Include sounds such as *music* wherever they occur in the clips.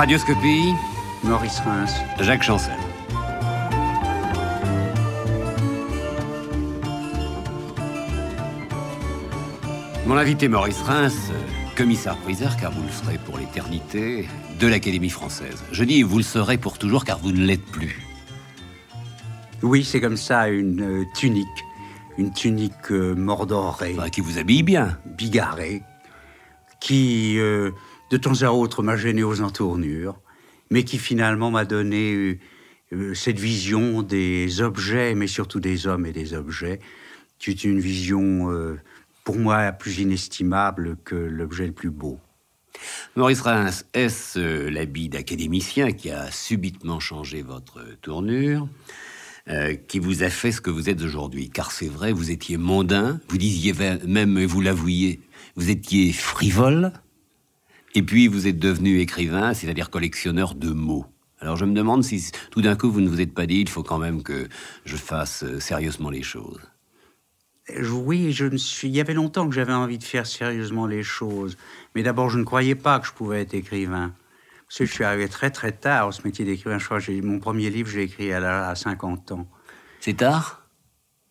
Radioscopie, Maurice Reims, Jacques Chancel. Mon invité Maurice Reims, commissaire-priseur, car vous le serez pour l'éternité, de l'Académie française. Je dis vous le serez pour toujours, car vous ne l'êtes plus. Oui, c'est comme ça, une euh, tunique. Une tunique euh, mordorée. qui vous habille bien. Bigarrée. Qui. Euh, de temps à autre m'a gêné aux entournures, mais qui finalement m'a donné euh, euh, cette vision des objets, mais surtout des hommes et des objets, qui est une vision euh, pour moi plus inestimable que l'objet le plus beau. Maurice Reims, est-ce l'habit d'académicien qui a subitement changé votre tournure qui vous a fait ce que vous êtes aujourd'hui. Car c'est vrai, vous étiez mondain, vous disiez même, vous l'avouiez, vous étiez frivole, et puis, vous êtes devenu écrivain, c'est-à-dire collectionneur de mots. Alors je me demande si tout d'un coup vous ne vous êtes pas dit, il faut quand même que je fasse euh, sérieusement les choses. Oui, je me suis... il y avait longtemps que j'avais envie de faire sérieusement les choses. Mais d'abord, je ne croyais pas que je pouvais être écrivain. Parce que je suis arrivé très très tard au ce métier d'écrivain. Je crois que mon premier livre, j'ai écrit à, à 50 ans. C'est tard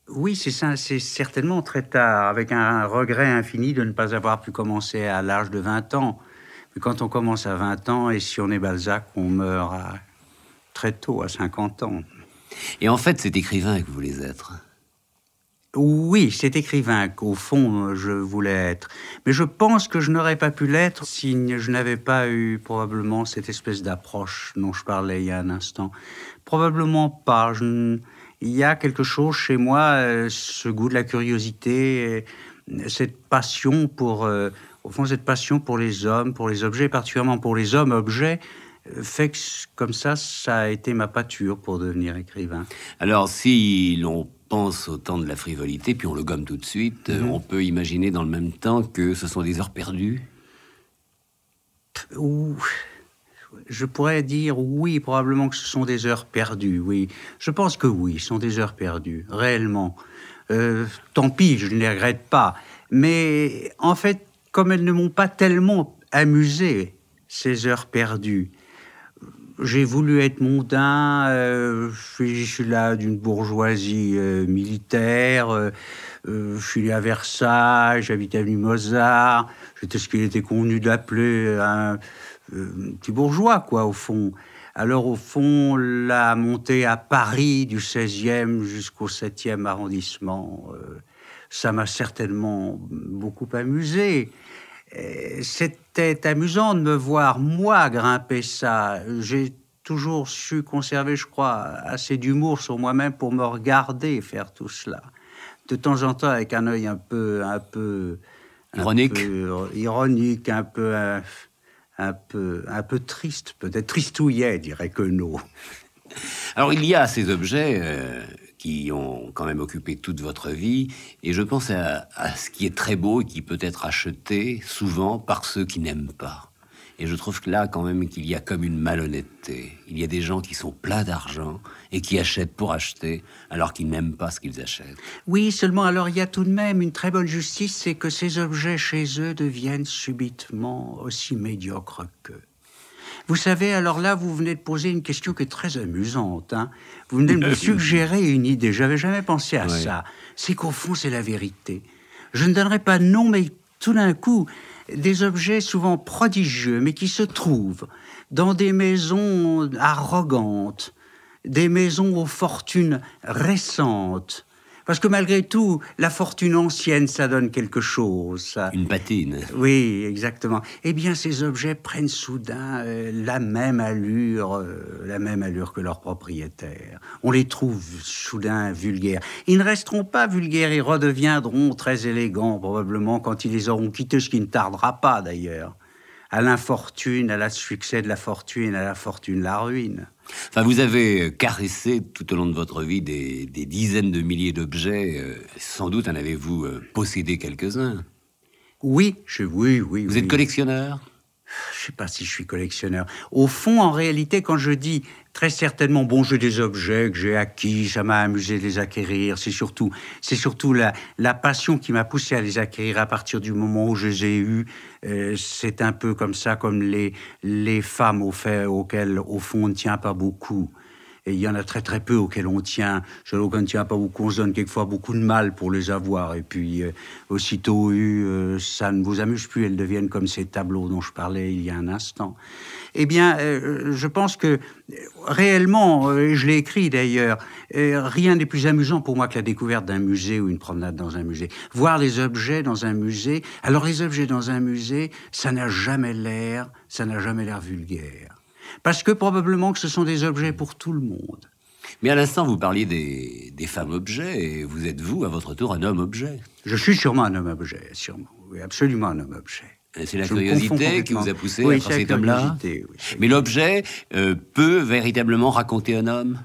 Oui, c'est certainement très tard, avec un regret infini de ne pas avoir pu commencer à l'âge de 20 ans quand on commence à 20 ans, et si on est Balzac, on meurt très tôt, à 50 ans. Et en fait, c'est écrivain que vous voulez être oui, c'est écrivain qu'au fond je voulais être. Mais je pense que je n'aurais pas pu l'être si je n'avais pas eu probablement cette espèce d'approche dont je parlais il y a un instant. Probablement pas. Il y a quelque chose chez moi, euh, ce goût de la curiosité, euh, cette passion pour euh, au fond, cette passion pour les hommes, pour les objets, particulièrement pour les hommes-objets, euh, fait que, comme ça, ça a été ma pâture pour devenir écrivain. Alors, si l'on pense au temps de la frivolité, puis on le gomme tout de suite, euh, mhm. on peut imaginer dans le même temps que ce sont des heures perdues Ou Je pourrais dire oui, probablement que ce sont des heures perdues, oui. Je pense que oui, ce sont des heures perdues, réellement. Euh, tant pis, je ne les regrette pas. Mais en fait, comme elles ne m'ont pas tellement amusé, ces heures perdues, j'ai voulu être mondain, euh, je, suis, là d'une bourgeoisie euh, militaire, euh, je suis à Versailles, j'habite avenue Mozart, j'étais ce qu'il était convenu d'appeler un petit bourgeois, quoi, au fond. Alors, au fond, la montée à Paris du 16e jusqu'au 7e arrondissement, ça m'a certainement beaucoup amusé. C'était amusant de me voir, moi, grimper ça. J'ai toujours su conserver, je crois, assez d'humour sur moi-même pour me regarder faire tout cela. De temps en temps, avec un œil un peu... Un peu ironique. Un peu un peu... Un, peu, triste, peut-être tristouillet, dirait Queneau. Alors il y a ces objets, euh, qui ont quand même occupé toute votre vie. Et je pense à, ce qui est très beau et qui peut être acheté souvent par ceux qui n'aiment pas. Et je trouve que là, quand même, qu'il y a comme une malhonnêteté. Il y a des gens qui sont pleins d'argent et qui achètent pour acheter, alors qu'ils n'aiment pas ce qu'ils achètent. Oui, seulement alors il y a tout de même une très bonne justice, c'est que ces objets chez eux deviennent subitement aussi médiocres qu'eux. Vous savez, alors là, vous venez de poser une question qui est très amusante. Hein. Vous venez de me *laughs* suggérer une idée. J'avais jamais pensé à ça. C'est qu'au fond, c'est la vérité. Je ne donnerai pas de nom, mais tout d'un coup, des objets souvent prodigieux, mais qui se trouvent dans des maisons arrogantes, des maisons aux fortunes récentes, parce que malgré tout, la fortune ancienne, ça donne quelque chose. Ça. Une patine. Oui, exactement. Eh bien, ces objets prennent soudain euh, la même allure, euh, la même allure que leurs propriétaires. On les trouve soudain vulgaires. Ils ne resteront pas vulgaires, ils redeviendront très élégants probablement quand ils les auront quittés, ce qui ne tardera pas d'ailleurs. À l'infortune, à la succès de la fortune, à la fortune, la ruine. Enfin, vous avez caressé tout au long de votre vie des, dizaines de milliers d'objets. Euh, sans doute en avez-vous euh, possédé quelques-uns. Oui, je, oui, oui. Vous êtes collectionneur Je ne sais pas si je suis collectionneur. Au fond, en réalité, quand je dis très certainement, bon, j'ai des objets que j'ai acquis, ça m'a amusé de les acquérir. C'est surtout, c'est surtout la, passion qui m'a poussé à les acquérir à partir du moment où je les ai eus. Euh, c'est un peu comme ça, comme les, les femmes au fait, auxquelles, au fond, on ne tient pas beaucoup il y en a très très peu auxquels on tient. Je ne tient pas ou qu'on se donne quelquefois beaucoup de mal pour les avoir. Et puis, euh, aussitôt eu, euh, ça ne vous amuse plus. Elles deviennent comme ces tableaux dont je parlais il y a un instant. Eh bien, euh, je pense que réellement, je l'ai écrit d'ailleurs, rien n'est plus amusant pour moi que la découverte d'un musée ou une promenade dans un musée. Voir les objets dans un musée. Alors, les objets dans un musée, ça n'a jamais l'air, ça n'a jamais l'air vulgaire. Parce que probablement que ce sont des objets pour tout le monde. Mais à l'instant, vous parliez des, femmes objets, et vous êtes, vous, à votre tour, un homme objet. Je suis sûrement un homme objet, sûrement. absolument un homme objet. C'est la curiosité qui vous a poussé à à cet homme-là. Mais l'objet euh, peut véritablement raconter un homme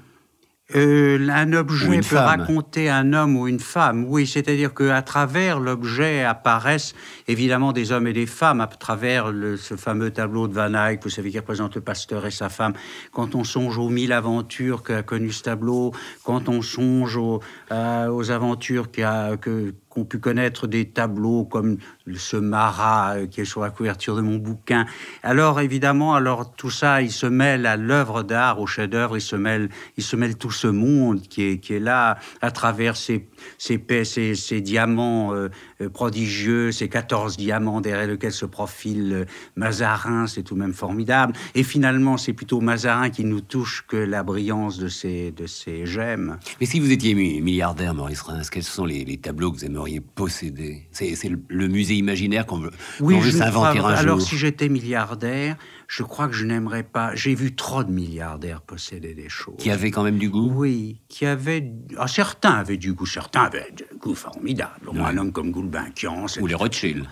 euh, un objet peut raconter un homme ou une femme, oui, c'est-à-dire qu'à travers l'objet apparaissent évidemment des hommes et des femmes, à travers ce fameux tableau de Van Eyck, vous savez, qui représente le pasteur et sa femme. Quand on songe aux mille aventures qu'a connu ce tableau, quand on songe aux, euh, aux aventures a, que, ont pu connaître des tableaux comme ce Marat euh, qui est sur la couverture de mon bouquin. Alors évidemment, alors tout ça, il se mêle à l'œuvre d'art, au chef-d'œuvre, il se mêle, il se mêle tout ce monde qui est, qui est là à travers ces ces, diamants euh, euh, prodigieux, ces 14 diamants derrière lesquels se profile euh, Mazarin, c'est tout de même formidable. Et finalement, c'est plutôt Mazarin qui nous touche que la brillance de ces, de ces gemmes. Mais si vous étiez milliardaire, Maurice Reims, quels sont les, tableaux que vous aimeriez posséder C'est le, musée imaginaire qu'on veut, oui, s'inventer Alors, si j'étais milliardaire, je crois que je n'aimerais pas. J'ai vu trop de milliardaires posséder des choses. Qui avaient quand même du goût Oui, qui avaient. Ah, certains avaient du goût, certains avaient du goût formidable. Au moins un homme comme Goulbenkian. Ou les Rothschild.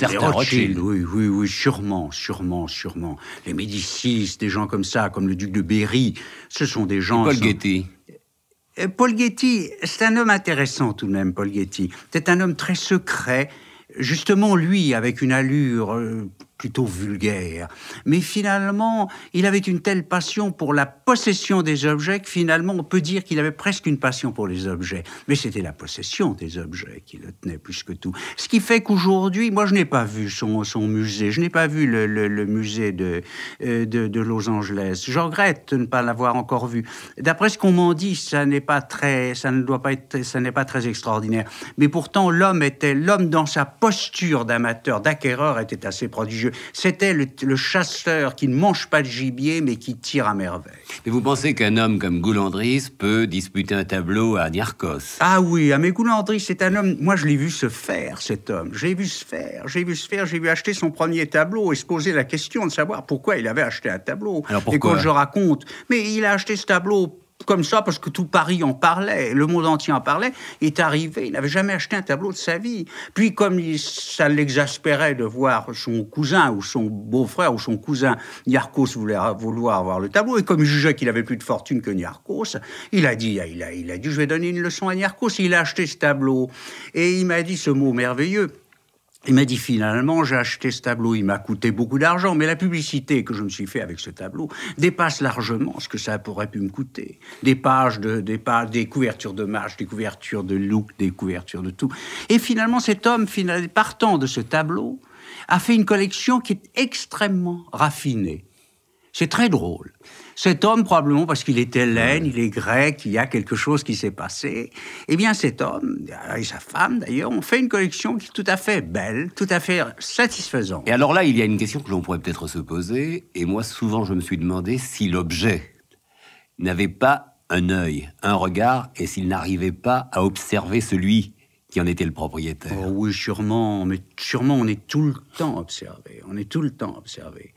les Rothschild, Oui, oui, oui, sûrement, sûrement, sûrement. Les Médicis, des gens comme ça, comme le duc de Berry, ce sont des gens. Paul Getty. Paul Getty, c'est un homme intéressant tout de même, Paul Getty. C'est un homme très secret. Justement, lui, avec une allure euh, plutôt vulgaire. Mais finalement, il avait une telle passion pour la possession des objets que finalement, on peut dire qu'il avait presque une passion pour les objets. Mais c'était la possession des objets qui le tenait plus que tout. Ce qui fait qu'aujourd'hui, moi, je n'ai pas vu son, son musée, je n'ai pas vu le, musée de, euh, de, de, Los Angeles. Je regrette de ne pas l'avoir encore vu. D'après ce qu'on m'en dit, ça n'est pas très, ça ne doit pas être, ça n'est pas très extraordinaire. Mais pourtant, l'homme était, l'homme dans sa posture d'amateur, d'acquéreur, était assez prodigieux. C'était le, chasseur qui ne mange pas de gibier, mais qui tire à merveille. et vous pensez qu'un homme comme Goulandris peut disputer un tableau à Niarchos Ah oui, ah, mais Goulandris, c'est un homme... Moi, je l'ai vu se faire, cet homme. J'ai vu se faire, j'ai vu se faire, j'ai vu acheter son premier tableau et se poser la question de savoir pourquoi il avait acheté un tableau. Alors pourquoi Et quand je raconte, mais il a acheté ce tableau comme ça parce que tout Paris en parlait, le monde entier en parlait, est arrivé. Il n'avait jamais acheté un tableau de sa vie. Puis comme ça l'exaspérait de voir son cousin ou son beau-frère ou son cousin voulait vouloir avoir le tableau, et comme il jugeait qu'il avait plus de fortune que Nyarkos, il a dit, il a, il a dit, je vais donner une leçon à Nyarkos, Il a acheté ce tableau et il m'a dit ce mot merveilleux. Il m'a dit finalement, j'ai acheté ce tableau, il m'a coûté beaucoup d'argent, mais la publicité que je me suis fait avec ce tableau dépasse largement ce que ça aurait pu me coûter. Des pages, des, pages, des couvertures de marche, des couvertures de look, des couvertures de tout. Et finalement, cet homme, partant de ce tableau, a fait une collection qui est extrêmement raffinée. C'est très drôle. Cet homme, probablement parce qu'il est hélène, il est grec, il y a quelque chose qui s'est passé, eh bien cet homme, euh, et sa femme d'ailleurs, ont fait une collection qui est tout à fait belle, tout à fait satisfaisante. Et alors là, il y a une question que l'on pourrait peut-être se poser, et moi souvent je me suis demandé si l'objet n'avait pas un œil, un regard, et s'il n'arrivait pas à observer celui qui en était le propriétaire. Oh oui, sûrement, mais sûrement on est tout le temps observé, on est tout le temps observé.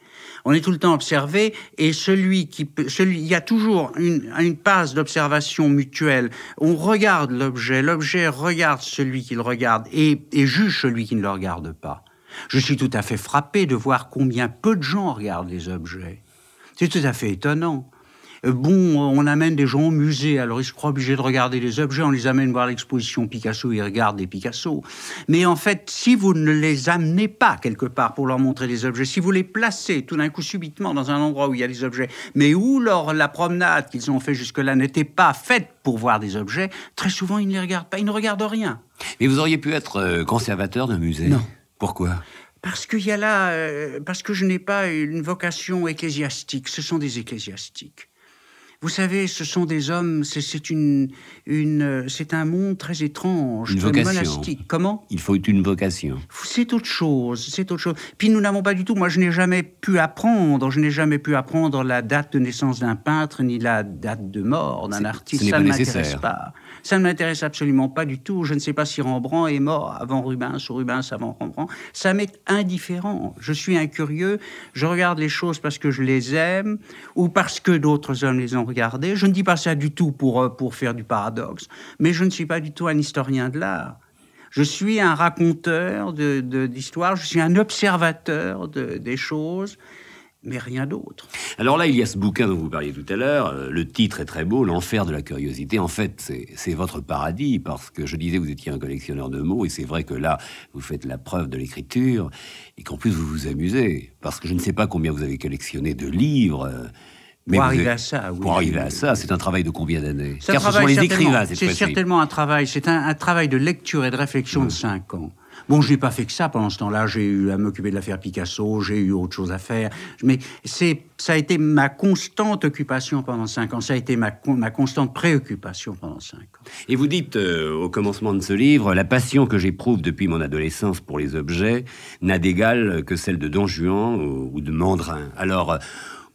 On est tout le temps observé et celui qui il y a toujours une, passe d'observation mutuelle. On regarde l'objet, l'objet regarde celui qu'il regarde et juge celui qui ne le regarde pas. Je suis tout à fait frappé de voir combien peu de gens regardent les objets. C'est tout à fait étonnant. Euh, bon, euh, on amène des gens au musée, alors ils se croient obligés de regarder les objets, on les amène voir l'exposition Picasso, ils regardent des Picasso. Mais en fait, si vous ne les amenez pas quelque part pour leur montrer des objets, si vous les placez tout d'un coup subitement dans un endroit où il y a des objets, mais où leur, la promenade qu'ils ont fait jusque-là n'était pas faite pour voir des objets, très souvent ils ne les regardent pas, ils ne regardent rien. Mais vous auriez pu être euh, conservateur d'un musée Non. Pourquoi parce qu'il y a là, parce que je n'ai pas une vocation ecclésiastique. Ce sont des ecclésiastiques. Vous savez, ce sont des hommes, c'est une, une, un monde très étrange, une vocation. monastique. Comment Il faut une vocation. C'est autre chose, c'est autre chose. Puis nous n'avons pas du tout, moi je n'ai jamais pu apprendre, je n'ai jamais pu apprendre la date de naissance d'un peintre, ni la date de mort d'un artiste, ça ne m'intéresse pas. Ça ne m'intéresse absolument pas du tout, je ne sais pas si Rembrandt est mort avant Rubens ou Rubens avant Rembrandt, ça m'est indifférent. Je suis un curieux, je regarde les choses parce que je les aime, ou parce que d'autres hommes les ont je ne dis pas ça du tout pour, euh, pour faire du paradoxe, mais je ne suis pas du tout un historien de l'art. Je suis un raconteur d'histoire, de, je suis un observateur des choses, mais rien d'autre. Alors là, il y a ce bouquin dont vous parliez tout à l'heure. Euh, le titre est très beau, L'enfer de la curiosité. En fait, c'est votre paradis, parce que je disais, vous étiez un collectionneur de mots, et c'est vrai que là, vous faites la preuve de l'écriture, et qu'en plus, vous vous amusez, parce que je ne sais pas combien vous avez collectionné de livres. Euh, pour arriver à ça, oui. Pour arriver à ça, c'est un travail de combien d'années C'est certainement un travail, c'est un, travail de lecture et de réflexion de cinq ans. Bon, je n'ai pas fait que ça pendant ce temps-là. J'ai eu à m'occuper de l'affaire Picasso, j'ai eu autre chose à faire. Mais c'est, ça a été ma constante occupation pendant cinq ans. Ça a été ma, ma constante préoccupation pendant cinq ans. Et vous dites euh, au commencement de ce livre, la passion que j'éprouve depuis mon adolescence pour les objets n'a d'égal que celle de Don Juan ou, ou de Mandrin. Alors,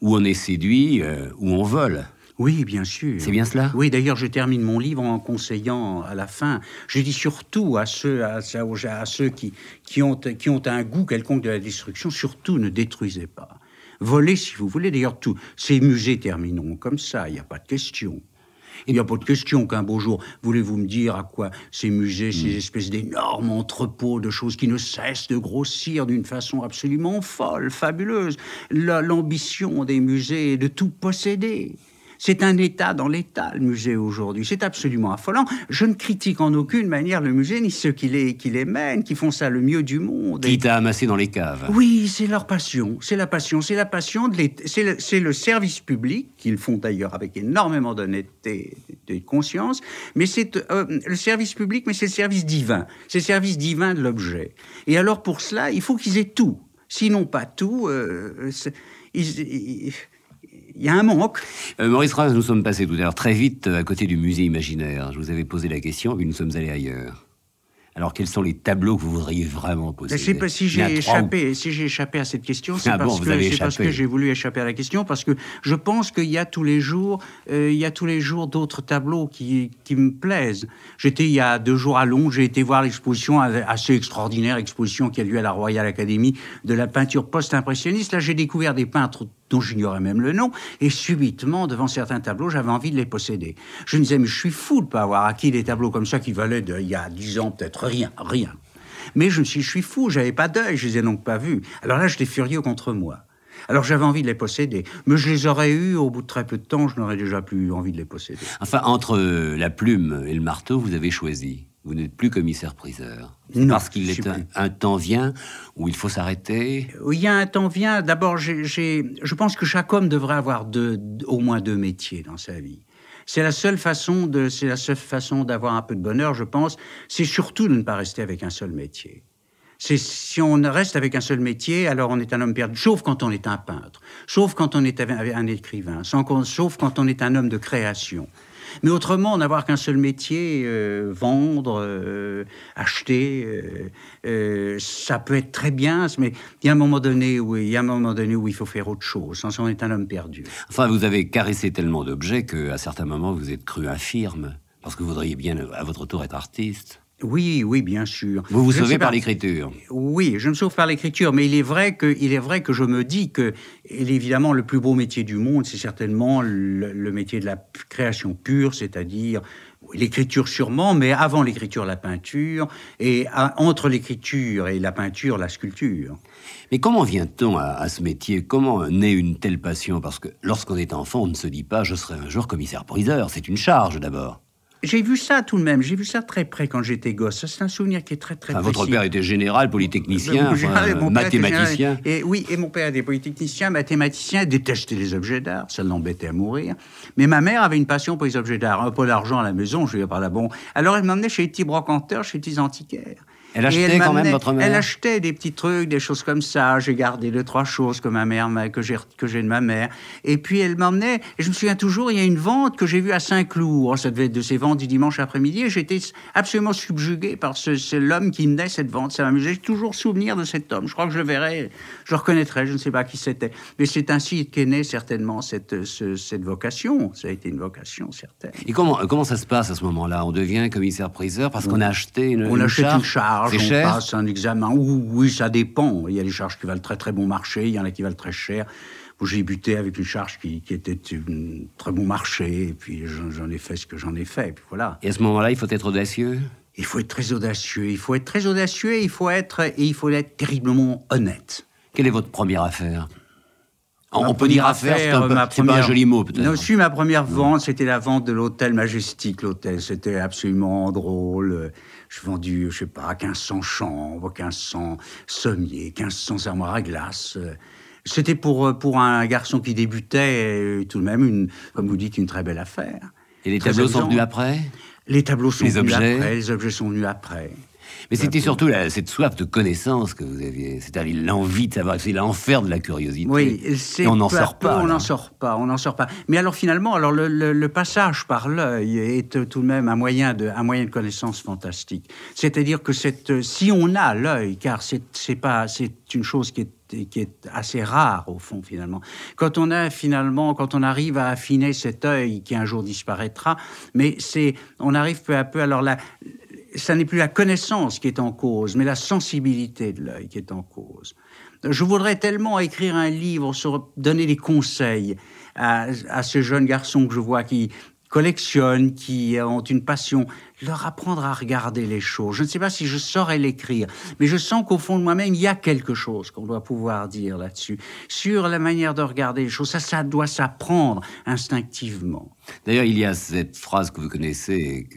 où on est séduit, euh, où on vole. Oui, bien sûr. C'est bien cela Oui, d'ailleurs, je termine mon livre en conseillant à la fin, je dis surtout à ceux, à, ceux qui, qui, ont, qui ont un goût quelconque de la destruction, surtout ne détruisez pas. Volez si vous voulez, d'ailleurs, tous ces musées termineront comme ça, il n'y a pas de question. Il n'y a pas de question qu'un beau jour, voulez-vous me dire à quoi ces musées, ces hmm. espèces d'énormes entrepôts de choses qui ne cessent de grossir d'une façon absolument folle, fabuleuse, l'ambition des musées de tout posséder. C'est un État dans l'État, le musée aujourd'hui. C'est absolument affolant. Je ne critique en aucune manière le musée, ni ceux qui les, qui les mènent, qui font ça le mieux du monde. Qui t'a amassé dans les caves. Oui, c'est leur passion. C'est la passion. C'est la passion de l'État. C'est le, service public, qu'ils font d'ailleurs avec énormément d'honnêteté et de conscience. Mais c'est euh, le service public, mais c'est le service divin. C'est le service divin de l'objet. Et alors, pour cela, il faut qu'ils aient tout. Sinon, pas tout. Euh, ils il y a un manque. Euh, Maurice Raz, nous sommes passés tout à très vite euh, à côté du musée imaginaire. Je vous avais posé la question, puis nous sommes allés ailleurs. Alors, quels sont les tableaux que vous voudriez vraiment poser ben, Je sais pas si j'ai échappé, si échappé à cette question. C'est ah parce, que j'ai voulu échapper à la question parce que je pense qu'il y a tous les jours, euh, d'autres tableaux qui, me plaisent. J'étais il y a deux jours à Londres, j'ai été voir l'exposition assez extraordinaire, exposition qui a lieu à la Royal Academy de la peinture post-impressionniste. Là, j'ai découvert des peintres dont j'ignorais même le nom, et subitement, devant certains tableaux, j'avais envie de les posséder. Je me disais, mais je suis fou de pas avoir acquis des tableaux comme ça qui valaient, il y a dix ans, peut-être rien, rien. Mais je me suis je suis fou, j'avais pas d'œil, je les ai donc pas vus. Alors là, j'étais furieux contre moi. Alors j'avais envie de les posséder, mais je les aurais eus au bout de très peu de temps, je n'aurais déjà plus envie de les posséder. Enfin, entre la plume et le marteau, vous avez choisi vous n'êtes plus commissaire-priseur. Parce qu'il est un, temps vient où il faut s'arrêter. Oui, Il y a un temps vient. D'abord, je pense que chaque homme devrait avoir deux, au moins deux métiers dans sa vie. C'est la seule façon de, c'est la seule façon d'avoir un peu de bonheur, je pense. C'est surtout de ne pas rester avec un seul métier. C'est si on reste avec un seul métier, alors on est un homme perdu, sauf quand on est un peintre, sauf quand on est un écrivain, sauf quand on est un homme de création. Mais autrement, n'avoir qu'un seul métier, euh, vendre, euh, acheter, euh, ça peut être très bien, mais il y a un moment donné où il y a un moment donné où il faut faire autre chose. Hein, Sinon, on est un homme perdu. Enfin, vous avez caressé tellement d'objets qu'à certains moments vous êtes cru infirme parce que vous voudriez bien à votre tour être artiste oui, oui, bien sûr. Vous vous sauvez par l'écriture. Oui, je me sauve par l'écriture, mais il est vrai que je me dis que évidemment le plus beau métier du monde, c'est certainement le, métier de la création pure, c'est-à-dire l'écriture sûrement, mais avant l'écriture la peinture et entre l'écriture et la peinture la sculpture. Mais comment vient-on à, à, ce métier Comment naît une telle passion Parce que lorsqu'on est enfant, on ne se dit pas je serai un jour commissaire-priseur. C'est une charge d'abord. J'ai vu ça tout de même, j'ai vu ça très près quand j'étais gosse. C'est un souvenir qui est très très enfin, précis. Votre père était général, euh, polytechnicien, euh, mathématicien. et, oui, et mon père était polytechnicien, mathématicien, détestait les objets d'art, ça l'embêtait à mourir. Mais ma mère avait une passion pour les objets d'art, un peu d'argent à la maison, je lui ai parlé, bon. Alors elle m'emmenait chez les petits brocanteurs, chez les petits antiquaires. Elle achetait quand même votre mère Elle achetait des petits trucs, des choses comme ça. J'ai gardé deux, trois choses que ma mère, que j'ai, que j'ai de ma mère. Et puis elle m'emmenait, et je me souviens toujours, il y a une vente que j'ai vue à Saint-Cloud. Oh, ça devait être de ces ventes du dimanche après-midi. j'étais absolument subjugué par l'homme qui menait cette vente. Ça m'amusait. J'ai toujours souvenir de cet homme. Je crois que je le verrai, je le reconnaîtrai, je ne sais pas qui c'était. Mais c'est ainsi qu'est née certainement cette, cette vocation. Ça a été une vocation, certaine. Et comment, comment ça se passe à ce moment-là On devient commissaire-priseur parce qu'on a acheté une, une charge on cher. passe un examen. Oui, oui, ça dépend. Il y a des charges qui valent très très bon marché, il y en a qui valent très cher. J'ai buté avec une charge qui, était très bon marché, et puis j'en ai fait ce que j'en ai fait, et puis voilà. Et à ce moment-là, il faut être audacieux Il faut être très audacieux, il faut être très audacieux, il faut être, et il faut être terriblement honnête. Quelle est votre première affaire on, peut dire affaire, c'est un, un joli mot peut-être. ma première vente, c'était la vente de l'hôtel Majestic, l'hôtel. C'était absolument drôle. J'ai vendu, je sais pas, 1500 chambres, 1500 sommiers, 1500 armoires à glace. C'était pour, euh, pour un garçon qui débutait, euh, tout de même, une, comme vous dites, une très belle affaire. Et les tableaux sont venus après Les tableaux sont les venus après, les objets sont venus après. Mais c'était surtout cette soif de connaissance que vous aviez, c'est-à-dire l'envie de savoir, c'est l'enfer de la curiosité. Oui, on n'en sort pas. on n'en sort pas, on n'en sort pas. Mais alors finalement, alors le, passage par l'œil est tout de même un moyen de, un moyen de connaissance fantastique. C'est-à-dire que cette, si on a l'œil, car c'est pas, c'est une chose qui est qui est assez rare au fond finalement. Quand on a finalement, quand on arrive à affiner cet œil qui un jour disparaîtra, mais c'est, on arrive peu à peu. Alors là, ça n'est plus la connaissance qui est en cause, mais la sensibilité de l'œil qui est en cause. Je voudrais tellement écrire un livre donner des conseils à, à ces jeunes garçons que je vois qui collectionne, qui ont une passion, leur apprendre à regarder les choses. Je ne sais pas si je saurais l'écrire, mais je sens qu'au fond de moi-même, il y a quelque chose qu'on doit pouvoir dire là-dessus, sur la manière de regarder les choses. Ça, ça doit s'apprendre instinctivement. D'ailleurs, il y a cette phrase que vous connaissez,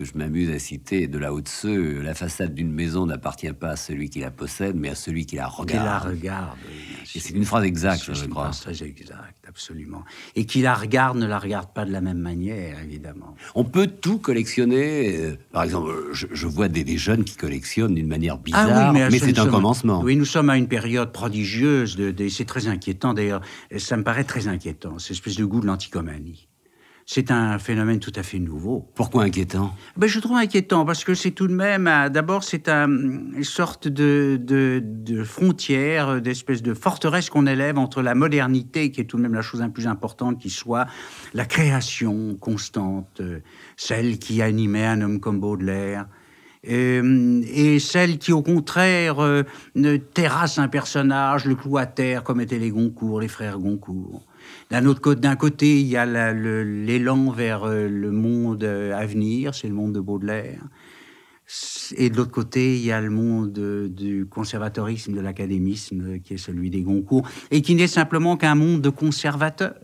que je m'amuse à citer de la haute ce la façade d'une maison n'appartient pas à celui qui la possède, mais à celui qui la regarde. Qui la regarde. c'est une phrase exacte, je, crois. C'est une phrase exacte, absolument. Et qui la regarde ne la regarde pas de la même manière, évidemment. On peut tout collectionner. Euh, par exemple, je, vois des, jeunes qui collectionnent d'une manière ah bizarre, mais, c'est un commencement. Oui, nous sommes à une période prodigieuse. c'est très inquiétant, d'ailleurs. Ça me paraît très inquiétant, cette espèce de goût de l'anticomanie. C'est un phénomène tout à fait nouveau. Pourquoi inquiétant ben, Je trouve inquiétant parce que c'est tout de même, d'abord, c'est une sorte de, frontière, euh, d'espèce de forteresse qu'on élève entre la modernité, qui est tout de même la chose la plus importante, qui soit la création constante, euh, celle qui animait un homme comme Baudelaire, euh, et, celle qui, au contraire, ne terrasse un personnage, le clou à terre, comme étaient les Goncourt, les frères Goncourt. D'un côté, il y a l'élan vers euh, le monde euh, à venir, c'est le monde de Baudelaire. Et de l'autre côté, il y a le monde euh, du conservatorisme, de l'académisme, qui est celui des Goncourt, et qui n'est simplement qu'un monde de conservateurs.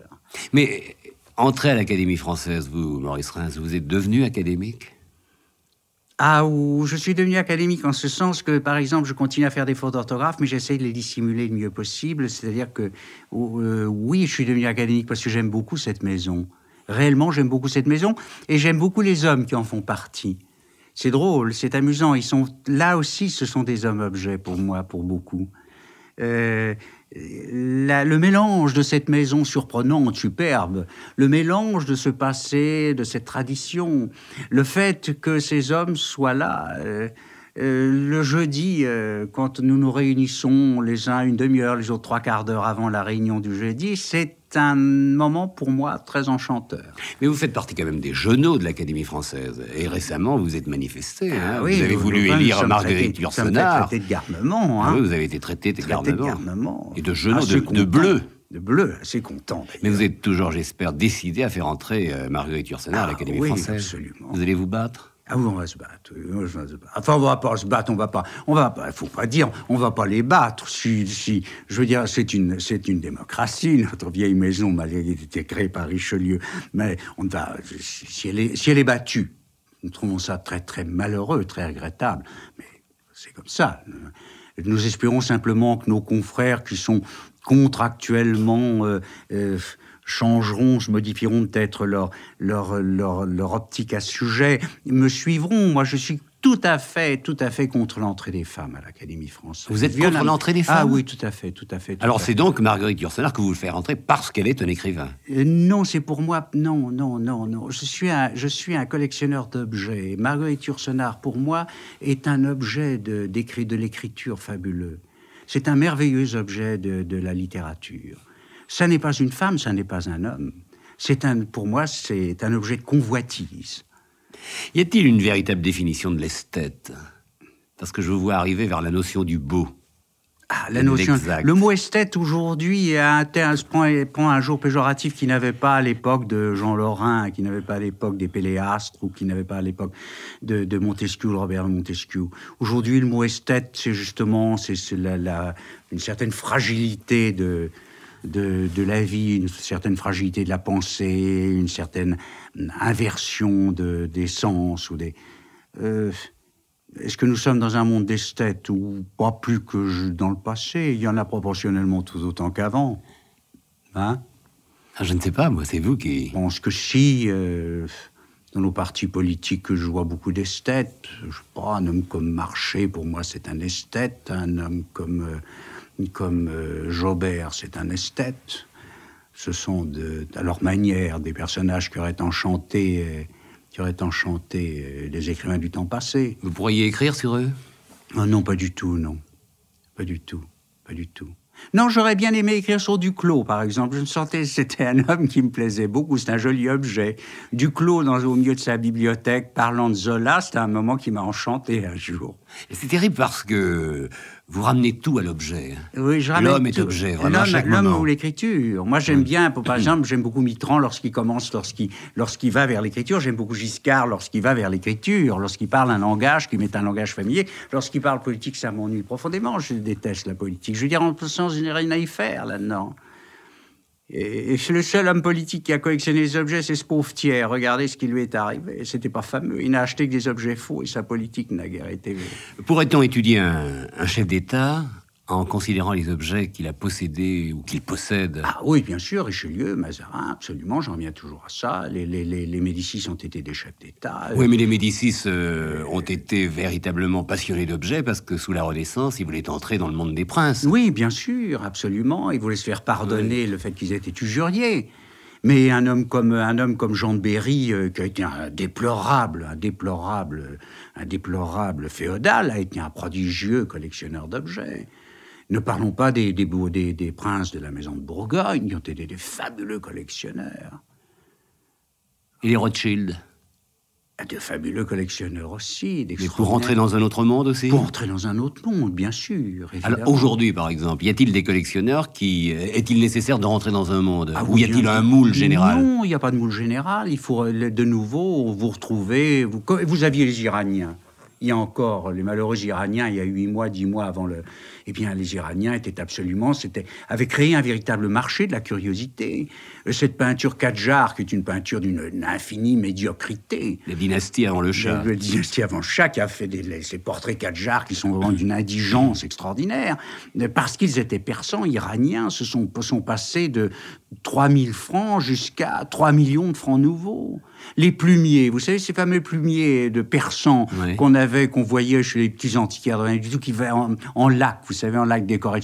Mais entrer à l'Académie française, vous, Maurice Reims, vous êtes devenu académique ah, ou je suis devenu académique en ce sens que, par exemple, je continue à faire des fautes d'orthographe, mais j'essaye de les dissimuler le mieux possible. C'est-à-dire que, euh, oui, je suis devenu académique parce que j'aime beaucoup cette maison. Réellement, j'aime beaucoup cette maison et j'aime beaucoup les hommes qui en font partie. C'est drôle, c'est amusant. Ils sont là aussi, ce sont des hommes objets pour moi, pour beaucoup. Euh, le mélange de cette maison surprenante, superbe, le mélange de ce passé, de cette tradition, le fait que ces hommes soient là. Euh, euh, le jeudi, euh, quand nous nous réunissons les uns une demi-heure, les autres trois quarts d'heure avant la réunion du jeudi, c'est un moment pour moi très enchanteur. Mais vous faites partie quand même des genoux de l'Académie française. Et récemment, vous êtes manifesté. Ah hein. vous avez voulu élire Marguerite Yourcenar. Hein. Ah vous avez été traité de garnement. vous avez été traité de, garnement. Et de genoux, de, bleu de bleu, c'est content. Mais vous êtes toujours, j'espère, décidé à faire entrer euh, Marguerite Yourcenar à ah l'Académie française. Absolument. Vous allez vous battre ah on va se battre. Enfin, on va pas se battre, on va pas. On va Faut pas dire, on va pas les battre. Si, si je veux dire, c'est une, c'est une démocratie. Notre vieille maison, malgré qu'elle ait été créée par Richelieu, mais on va. Si elle est, si elle est battue, nous trouvons ça très, très malheureux, très regrettable. Mais c'est comme ça. Nous espérons simplement que nos confrères qui sont contractuellement euh, euh, changeront, se modifieront peut-être leur, leur, optique à ce sujet, me suivront. Moi, je suis tout à fait, tout à fait contre l'entrée des femmes à l'Académie française. Vous êtes contre l'entrée des ah femmes Ah oui, tout à fait, tout à fait. Alors c'est donc Marguerite Yourcenar que vous voulez faites rentrer parce qu'elle est un écrivain euh, Non, c'est pour moi, non, non, non, non. Je suis un, je suis un collectionneur d'objets. Marguerite Yourcenar, pour moi, est un objet de, de l'écriture fabuleux. C'est un merveilleux objet de la littérature. Ça n'est pas une femme, ça n'est pas un homme. C'est un, pour moi, c'est un objet de convoitise. Y a-t-il une véritable définition de l'esthète Parce que je vois arriver vers la notion du beau. Ah, la notion. Le mot esthète aujourd'hui prend, prend, un jour péjoratif qui n'avait pas à l'époque de Jean Lorrain, qui n'avait pas à l'époque des Péléastres ou qui n'avait pas à l'époque de, Montesquieu, Robert Montesquieu. Aujourd'hui, le mot esthète, c'est justement c'est, la, une certaine fragilité de, de, la vie, une certaine fragilité de la pensée, une certaine inversion de, des sens ou des. Euh, est-ce que nous sommes dans un monde d'esthètes ou pas plus que dans le passé Il y en a proportionnellement tout autant qu'avant. Hein ah, Je ne sais pas, moi, c'est vous qui. Je pense que si. Euh, dans nos partis politiques, je vois beaucoup d'esthètes. Je sais pas, un homme comme Marché, pour moi, c'est un esthète. Un homme comme. Euh, comme euh, Jobert, c'est un esthète. Ce sont à leur manière des personnages qui auraient enchanté, euh, qui auraient enchanté euh, les écrivains du temps passé. Vous pourriez écrire sur eux ah Non, pas du tout, non. Pas du tout, pas du tout. Non, j'aurais bien aimé écrire sur Duclos, par exemple. Je me sentais c'était un homme qui me plaisait beaucoup, c'est un joli objet. Duclos, dans, au milieu de sa bibliothèque, parlant de Zola, c'était un moment qui m'a enchanté un jour c'est terrible parce que vous ramenez tout à l'objet. Hein. L'homme est objet, vraiment, L'homme ou l'écriture. Moi, j'aime bien, par *clears throat* exemple, j'aime beaucoup Mitran lorsqu'il commence, lorsqu'il va vers l'écriture. J'aime beaucoup Giscard lorsqu'il va vers l'écriture, lorsqu'il parle un langage qui met un langage familier. Lorsqu'il parle politique, ça m'ennuie profondément. Je déteste la politique. Je veux dire, en sens, il n'y a rien à y faire là-dedans. Et, c'est le seul homme politique qui a collectionné des objets, c'est ce pauvre Regardez ce qui lui est arrivé. C'était pas fameux. Il n'a acheté que des objets faux et sa politique n'a guère été. Pourrait-on étudier un chef d'État en considérant les objets qu'il a possédés ou qu'il possède. Ah oui, bien sûr, Richelieu, Mazarin, absolument, j'en reviens toujours à ça. Les, Médicis ont été des chefs d'État. Oui, mais les Médicis euh, ont été véritablement passionnés d'objets parce que sous la Renaissance, ils voulaient entrer dans le monde des princes. Oui, bien sûr, absolument. Ils voulaient se faire pardonner le fait qu'ils étaient usuriers. Mais un homme comme, un homme comme Jean de Berry, euh, qui a été déplorable, un déplorable, un déplorable féodal, a été un prodigieux collectionneur d'objets. Ne parlons pas des, des, princes de la maison de Bourgogne, qui ont été des fabuleux collectionneurs. Et les Rothschild ah, de fabuleux collectionneurs aussi. Mais pour rentrer dans un autre monde aussi Pour rentrer dans un autre monde, bien sûr. aujourd'hui, par exemple, y a-t-il des collectionneurs qui... Euh, est-il nécessaire de rentrer dans un monde ah Ou y a-t-il un moule général Non, il n'y a pas de moule général. Il faut, euh, de nouveau, vous retrouver... vous aviez les Iraniens il y a encore les malheureux Iraniens, il y a huit mois, dix mois avant le. Eh bien, les Iraniens étaient absolument. C'était, avaient créé un véritable marché de la curiosité. Euh, cette peinture Kadjar, qui est une peinture d'une infinie médiocrité. La dynastie avant le chat. La, dynastie avant chat qui a fait des, ces portraits Kadjar qui sont vraiment d'une indigence extraordinaire. Parce qu'ils étaient persans, iraniens se sont, sont passés de 000 francs jusqu'à 3 millions de francs nouveaux les plumiers, vous savez, ces fameux plumiers de persan qu'on avait, qu'on voyait chez les petits antiquaires, du tout, qui va en, lac, vous savez, en lac décoré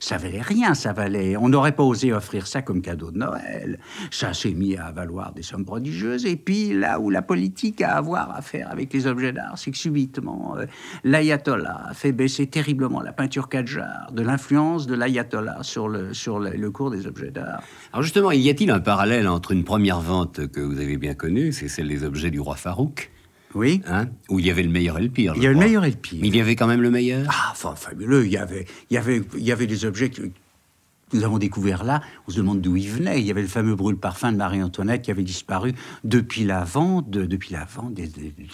Ça valait rien, ça valait. On n'aurait pas osé offrir ça comme cadeau de Noël. Ça s'est mis à valoir des sommes prodigieuses. Et puis, là où la politique a à avoir à faire avec les objets d'art, c'est que subitement, euh, l'ayatollah a fait baisser terriblement la peinture Kadjar, de l'influence de l'ayatollah sur, le, sur le cours des objets d'art. Alors, justement, y a-t-il un parallèle entre une première vente que vous avez bien connue c'est celle des objets du roi Farouk. Oui. Hein, où il y avait le meilleur et le pire. Il y avait le meilleur et le pire. il y avait quand même le meilleur. Ah, fabuleux. Il y avait, il y avait, des objets que nous avons découverts là. On se demande d'où ils venaient. Il y avait le fameux brûle-parfum de Marie-Antoinette qui avait disparu depuis la vente, depuis la vente des,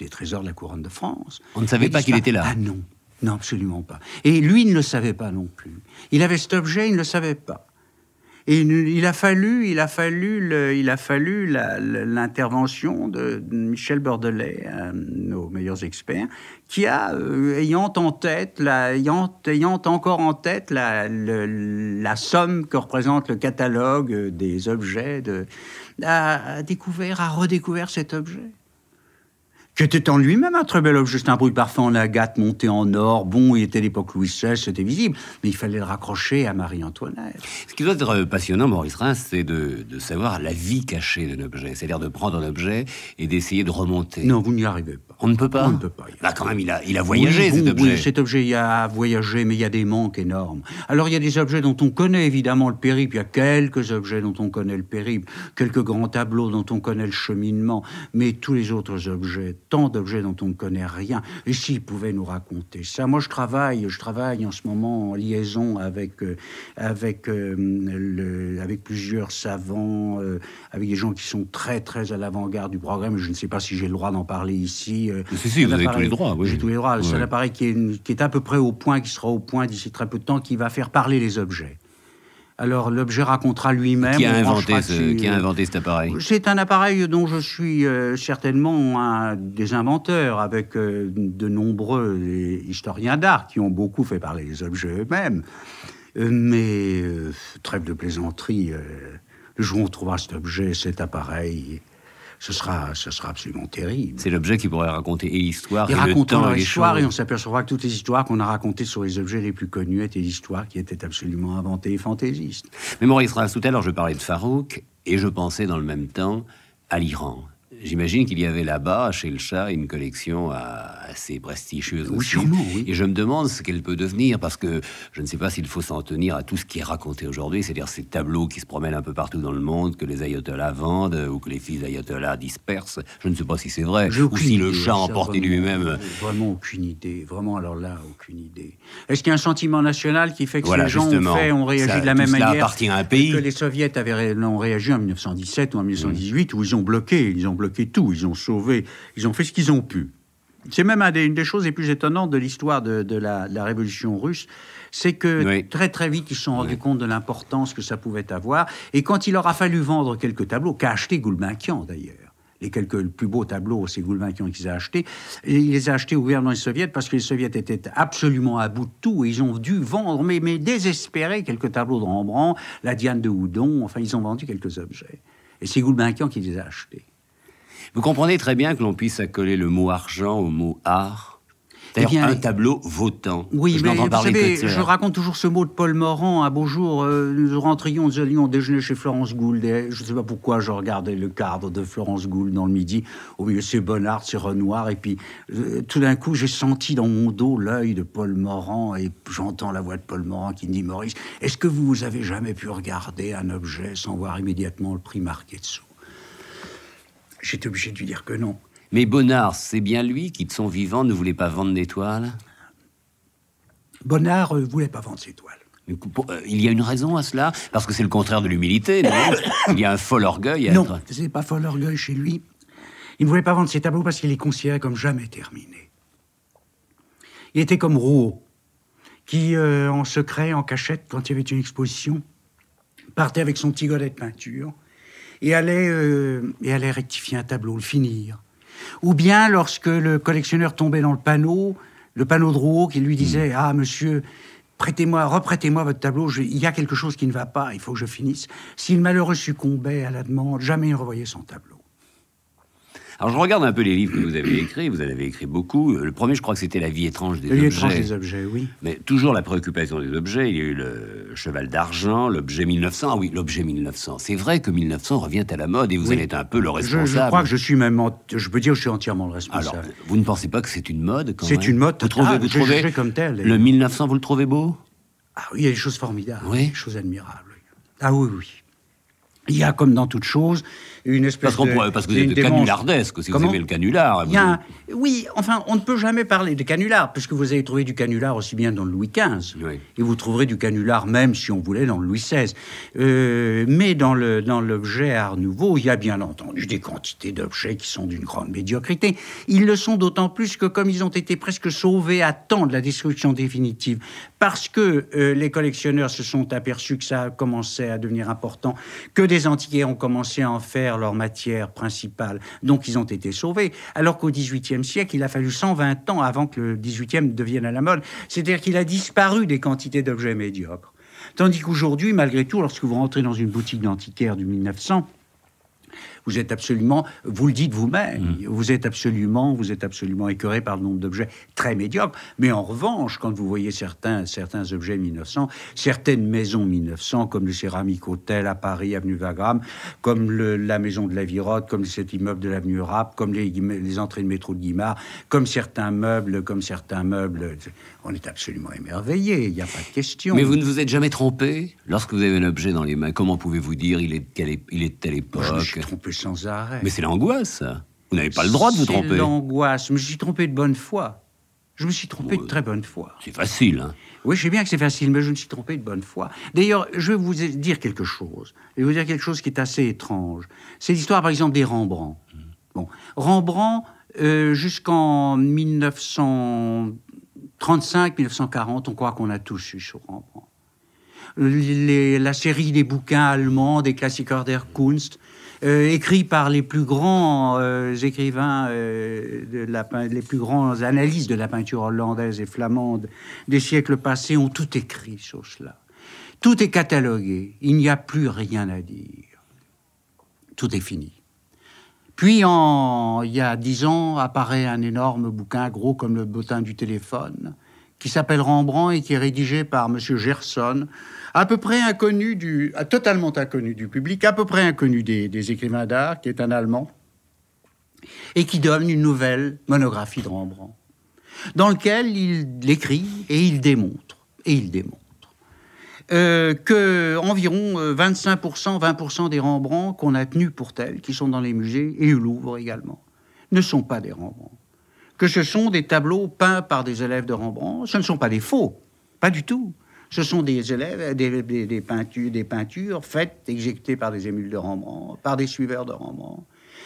trésors de la couronne de France. On ne savait pas qu'il était là. Ah non, non, absolument pas. Et lui ne le savait pas non plus. Il avait cet objet, il ne le savait pas. Et il a fallu, il a fallu, il a fallu l'intervention de Michel Bordelais, nos euh, meilleurs experts, qui a, euh, ayant en tête, ayant, ayant encore en tête la, somme que représente le catalogue des objets, découvert, a redécouvert cet objet qui était en lui-même un hein, très bel objet. C'était un bruit parfum en agate, monté en or. Bon, il était l'époque Louis XVI, c'était visible. Mais il fallait le raccrocher à Marie-Antoinette. Ce qui doit être euh, passionnant, Maurice Reims, c'est de, de, savoir la vie cachée d'un objet. C'est-à-dire de prendre un objet et d'essayer de remonter. Non, vous n'y arrivez pas. On ne peut pas On ne peut pas. Là, bah, quand même, il a, il a voyagé, cet objet. Oui, cet objet, il a voyagé, mais il y a des manques énormes. Alors, il y a des objets dont on connaît évidemment le périple. Il y a quelques objets dont on connaît le périple. Quelques grands tableaux dont on connaît le cheminement. Mais tous les autres objets d'objets dont on ne connaît rien. Et s'ils pouvaient nous raconter ça. Moi, je travaille, je travaille en ce moment en liaison avec, euh, avec, euh, le, avec plusieurs savants, euh, avec des gens qui sont très, très à l'avant-garde du programme. Je ne sais pas si j'ai le droit d'en parler ici. Si, si, vous avez tous les droits. Oui. J'ai tous les droits. C'est un appareil qui est, qui est à peu près au point, qui sera au point d'ici très peu de temps, qui va faire parler les objets. Alors l'objet racontera lui-même. Qui, qui, a euh, inventé cet appareil C'est un appareil dont je suis euh, certainement un des inventeurs, avec euh, de nombreux historiens d'art qui ont beaucoup fait parler des objets eux-mêmes. mais trêve de plaisanterie, le jour où on trouvera cet objet, cet appareil, ce sera, ce sera absolument terrible. C'est l'objet qui pourrait raconter et l'histoire et, le et on s'apercevra que toutes les histoires qu'on a racontées sur les objets les plus connus étaient des histoires qui étaient absolument inventées et fantaisistes. Mais Maurice Ras, tout à l'heure, je parlais de Farouk et je pensais dans le même temps à l'Iran. J'imagine qu'il y avait là-bas, chez le chat, une collection à c'est prestigieuse aussi. Et je me demande ce qu'elle peut devenir, parce que je ne sais pas s'il faut s'en tenir à tout ce qui est raconté aujourd'hui, c'est-à-dire ces tableaux qui se promènent un peu partout dans le monde, que les ayatollahs vendent ou que les fils ayatollahs dispersent. Je ne sais pas si c'est vrai, ou si le chat emporté lui-même. Vraiment aucune idée, vraiment alors là, aucune idée. Est-ce qu'il y a un sentiment national qui fait que les gens ont fait, ont réagi de la même manière appartient à un pays. que les soviets avaient, ont réagi en 1917 ou en 1918, où ils ont bloqué, ils ont bloqué tout, ils ont sauvé, ils ont fait ce qu'ils ont pu. C'est même une des choses les plus étonnantes de l'histoire de, la, révolution russe, c'est que très très vite ils se sont rendus compte de l'importance que ça pouvait avoir. Et quand il leur a fallu vendre quelques tableaux, qu'a acheté Goulbinkian d'ailleurs, les quelques plus beaux tableaux, c'est Goulbenkian qui les a achetés. il les a achetés au gouvernement soviétique parce que les soviets étaient absolument à bout de tout. Et ils ont dû vendre, mais, mais désespérés, quelques tableaux de Rembrandt, la Diane de Houdon. Enfin, ils ont vendu quelques objets. Et c'est Goulbenkian qui les a achetés. Vous comprenez très bien que l'on puisse accoler le mot argent au mot art. Eh bien, un tableau votant. Oui, je mais vous savez, je raconte toujours ce mot de Paul Morand. Un beau jour, euh, nous rentrions, nous allions déjeuner chez Florence Gould. Et je ne sais pas pourquoi, je regardais le cadre de Florence Gould dans le midi. Au oh milieu, c'est Bonnard, c'est Renoir. Et puis, euh, tout d'un coup, j'ai senti dans mon dos l'œil de Paul Morand. Et j'entends la voix de Paul Morand qui dit Maurice, est-ce que vous avez jamais pu regarder un objet sans voir immédiatement le prix marqué dessous J'étais obligé de lui dire que non. Mais Bonnard, c'est bien lui qui, de son vivant, ne voulait pas vendre des toiles Bonnard ne euh, voulait pas vendre ses toiles. Euh, il y a une raison à cela Parce que c'est le contraire de l'humilité, Il y a un fol orgueil à non, c'est pas fol orgueil chez lui. Il ne voulait pas vendre ses tableaux parce qu'il les considérait comme jamais terminés. Il était comme Rouault, qui, euh, en secret, en cachette, quand il y avait une exposition, partait avec son petit de peinture et allait euh, et allait rectifier un tableau, le finir. Ou bien lorsque le collectionneur tombait dans le panneau, le panneau de roue, qui lui disait hmm. Ah, monsieur, prêtez-moi, reprêtez-moi votre tableau, il y a quelque chose qui ne va pas, il faut que je finisse. S'il malheureux succombait à la demande, jamais il ne revoyait son tableau. Alors je regarde un peu les livres que vous avez écrits, vous en avez écrit beaucoup. Euh, le premier, je crois que c'était La vie étrange des objets. La vie étrange des objets, oui. Mais toujours la préoccupation des objets. Il y a eu le cheval d'argent, l'objet 1900. Ah oui, l'objet 1900. C'est vrai que 1900 revient à la mode et vous en êtes un peu le responsable. Je, crois que je suis même. Je peux dire que je suis entièrement le responsable. Alors, vous ne pensez pas que c'est une mode C'est une mode. Vous trouvez, vous comme tel. Le 1900, vous le trouvez beau Ah oui, il y a des choses formidables, oui. des choses admirables. Ah oui, oui. Il y a, comme dans toute chose, une espèce parce de. parce que vous êtes canulardesque, si vous aimez le canular. oui, enfin, on ne peut jamais parler de canular, puisque vous avez trouvé du canular aussi bien dans le Louis XV, et vous trouverez du canular même, si on voulait, dans le Louis XVI. Euh, mais dans l'objet Art Nouveau, il y a bien entendu des quantités d'objets qui sont d'une grande médiocrité. Ils le sont d'autant plus que, comme ils ont été presque sauvés à temps de la destruction définitive, parce que euh, les collectionneurs se sont aperçus que ça commençait à devenir important, que des antiquaires ont commencé à en faire leur matière principale. Donc ils ont été sauvés. Alors qu'au XVIIIe siècle, il a fallu 120 ans avant que le XVIIIe devienne à la mode. C'est-à-dire qu'il a disparu des quantités d'objets médiocres. Tandis qu'aujourd'hui, malgré tout, lorsque vous rentrez dans une boutique d'antiquaire du 1900, vous êtes absolument, vous le dites vous-même, mm. vous êtes absolument, vous êtes absolument écœuré par le nombre d'objets très médiocres. Mais en revanche, quand vous voyez certains, certains objets 1900, certaines maisons 1900, comme le Céramique Hôtel à Paris, avenue Wagram, comme le, la maison de la Virotte, comme cet immeuble de l'avenue Rapp, comme les, entrées de métro de Guimard, comme certains meubles, comme certains meubles, on est absolument émerveillé. Il n'y a pas de question. Mais vous ne vous êtes jamais trompé lorsque vous avez un objet dans les mains. Comment pouvez-vous dire il est, il est de telle époque Je suis trompé sans arrêt. Mais c'est l'angoisse. Vous n'avez pas le droit de vous tromper. C'est l'angoisse. Je me suis trompé de bonne foi. Je me suis trompé de très bonne foi. C'est facile, hein. Oui, je sais bien que c'est facile, mais je me suis trompé de bonne foi. D'ailleurs, je vais vous dire quelque chose. Je vais vous dire quelque chose qui est assez étrange. C'est l'histoire, par exemple, des Rembrandt. Hmm. Bon, Rembrandt, euh, jusqu'en 1935-1940, on croit qu'on a tous eu sur Rembrandt. la série des bouquins allemands, des classiques der Kunst, écrits euh, écrit par les plus grands euh, écrivains, euh, les plus grands analystes de la peinture hollandaise et flamande des siècles passés ont tout écrit sur cela. Tout est catalogué, il n'y a plus rien à dire. Tout est fini. Puis, il y a dix ans, apparaît un énorme bouquin, gros comme le bottin du téléphone, qui s'appelle Rembrandt et qui est rédigé par M. Gerson, à peu près inconnu du, totalement inconnu du public, à peu près inconnu des, écrivains d'art, qui est un Allemand, et qui donne une nouvelle monographie de Rembrandt, dans laquelle il l'écrit et il démontre, et il démontre, euh, que environ 25%, euh, 20% des Rembrandts qu'on a tenus pour tels, qui sont dans les musées et au Louvre également, ne sont pas des Rembrandts. Que ce sont des tableaux peints par des élèves de Rembrandt, ce ne sont pas des faux, pas du tout. Ce sont des élèves, euh, des, peintures, faites, exécutées par des émules de Rembrandt, par des suiveurs de Rembrandt,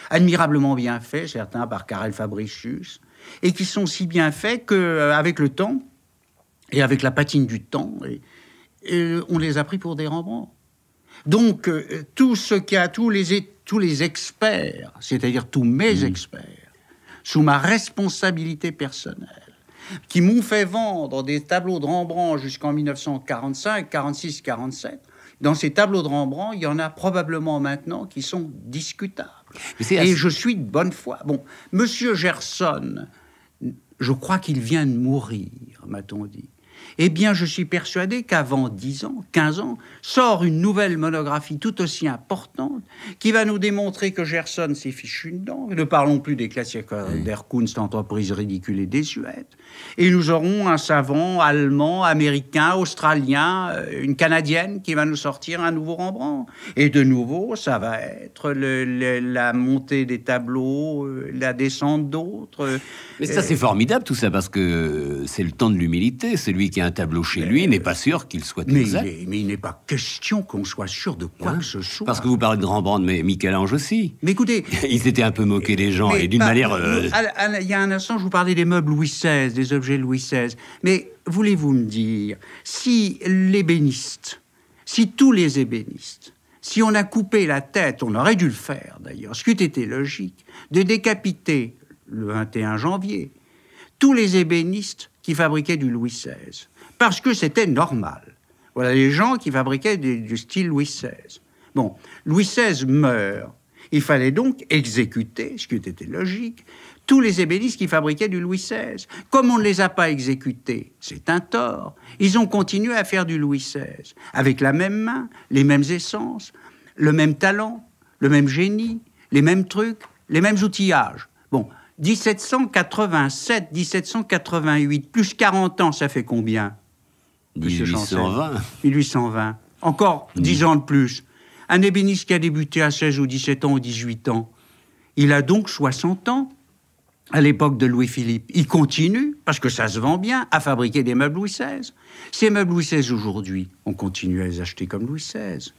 admirablement bien faits, certains par Karel Fabricius, et qui sont si bien faits qu'avec euh, le temps, et avec la patine du temps, euh, on les a pris pour des Rembrandt. Donc, tout ce qu'a tous les, tous les experts, c'est-à-dire tous mes mmh. experts, sous ma responsabilité personnelle, qui m'ont fait vendre des tableaux de Rembrandt jusqu'en 1945, 46, 47. Dans ces tableaux de Rembrandt, il y en a probablement maintenant qui sont discutables. Et je suis de bonne foi. Bon, Monsieur Gerson, je crois qu'il vient de mourir, m'a-t-on dit. Eh bien, je suis persuadé qu'avant 10 ans, 15 ans, sort une nouvelle monographie tout aussi importante qui va nous démontrer que Gerson s'est fichu dedans. Ne parlons plus des classiques oui. entreprise ridicule et désuète. Et nous aurons un savant allemand, américain, australien, euh, une canadienne qui va nous sortir un nouveau Rembrandt. Et de nouveau, ça va être la montée des tableaux, euh, la descente d'autres. Euh, mais ça, c'est formidable tout ça, parce que c'est le temps de l'humilité. Celui qui a un tableau chez lui n'est pas sûr qu'il soit exact. mais il n'est pas question qu'on soit sûr de quoi hein que ce soit. Parce que vous parlez de Rembrandt, mais Michel-Ange aussi. Mais écoutez... *laughs* Ils étaient un peu moqués des gens, et d'une manière... Il y a un instant, je vous parlais des meubles Louis XVI, des objets Louis XVI. Mais voulez-vous me dire, si l'ébéniste, si tous les ébénistes, si on a coupé la tête, on aurait dû le faire d'ailleurs, ce qui était été logique, de décapiter le 21 janvier tous les ébénistes qui fabriquaient du Louis XVI, parce que c'était normal. Voilà les gens qui fabriquaient du, du style Louis XVI. Bon, Louis XVI meurt. Il fallait donc exécuter, ce qui était logique, tous les ébénistes qui fabriquaient du Louis XVI. Comme on ne les a pas exécutés, c'est un tort. Ils ont continué à faire du Louis XVI, avec la même main, les mêmes essences, le même talent, le même génie, les mêmes trucs, les mêmes outillages. Bon, 1787, 1788, plus 40 ans, ça fait combien 1820. 1820. Encore 10 ans de plus. Un ébéniste qui a débuté à 16 ou 17 ans ou 18 ans, il a donc 60 ans à l'époque de Louis-Philippe, il continue, parce que ça se vend bien, à fabriquer des meubles Louis XVI. Ces meubles Louis XVI aujourd'hui, on continue à les acheter comme Louis XVI.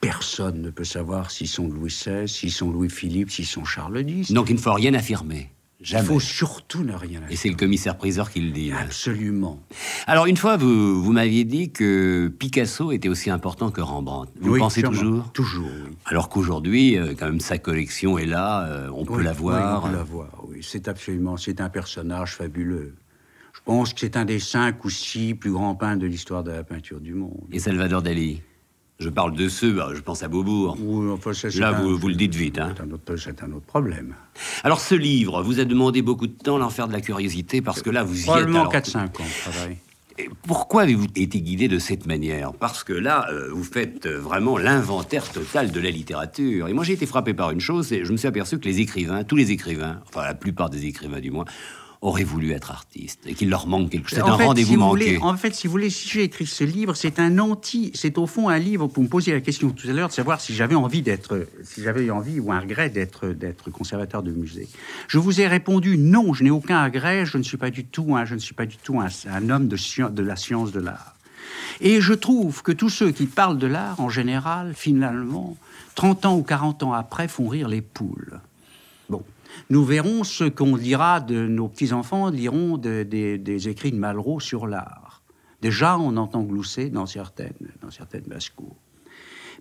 Personne ne peut savoir s'ils sont Louis XVI, s'ils sont Louis-Philippe, s'ils sont Charles X. Donc il ne faut rien affirmer. Il faut surtout ne rien acheter. Et c'est le commissaire-priseur qui le dit. Hein. Absolument. Alors, une fois, vous, m'aviez dit que Picasso était aussi important que Rembrandt. Vous pensez toujours Toujours, Alors qu'aujourd'hui, euh, quand même, sa collection est là, euh, on peut la voir. on peut la voir, oui. C'est absolument, c'est un personnage fabuleux. Je pense que c'est un des cinq ou six plus grands peintres de l'histoire de la peinture du monde. Et Salvador Dali je parle de ceux, euh, je pense à Beaubourg. Là, vous, vous, le dites vite. Hein. C'est un, autre problème. Alors, ce livre, vous a demandé beaucoup de temps, l'enfer de la curiosité, parce que là, vous y êtes. Probablement 4-5 ans de travail. pourquoi avez-vous été guidé de cette manière Parce que là, euh, vous faites euh, vraiment l'inventaire total de la littérature. Et moi, j'ai été frappé par une chose, et je me suis aperçu que les écrivains, tous les écrivains, enfin la plupart des écrivains du moins, auraient voulu être artiste et qu'il leur manque quelque chose. C'est un rendez-vous manqué. en fait, si vous voulez, si j'ai écrit ce livre, c'est un anti, c'est au fond un livre pour me poser la question tout à l'heure de savoir si j'avais envie d'être, si j'avais envie ou un regret d'être, d'être conservateur de musée. Je vous ai répondu non, je n'ai aucun regret, je ne suis pas du tout, un, je ne suis pas du tout un, homme de, de la science de l'art. Et je trouve que tous ceux qui parlent de l'art, en général, finalement, 30 ans ou 40 ans après, font rire les poules. Nous verrons ce qu'on lira de nos petits-enfants, liront des écrits de Malraux sur l'art. Déjà, on entend glousser dans certaines, dans certaines cours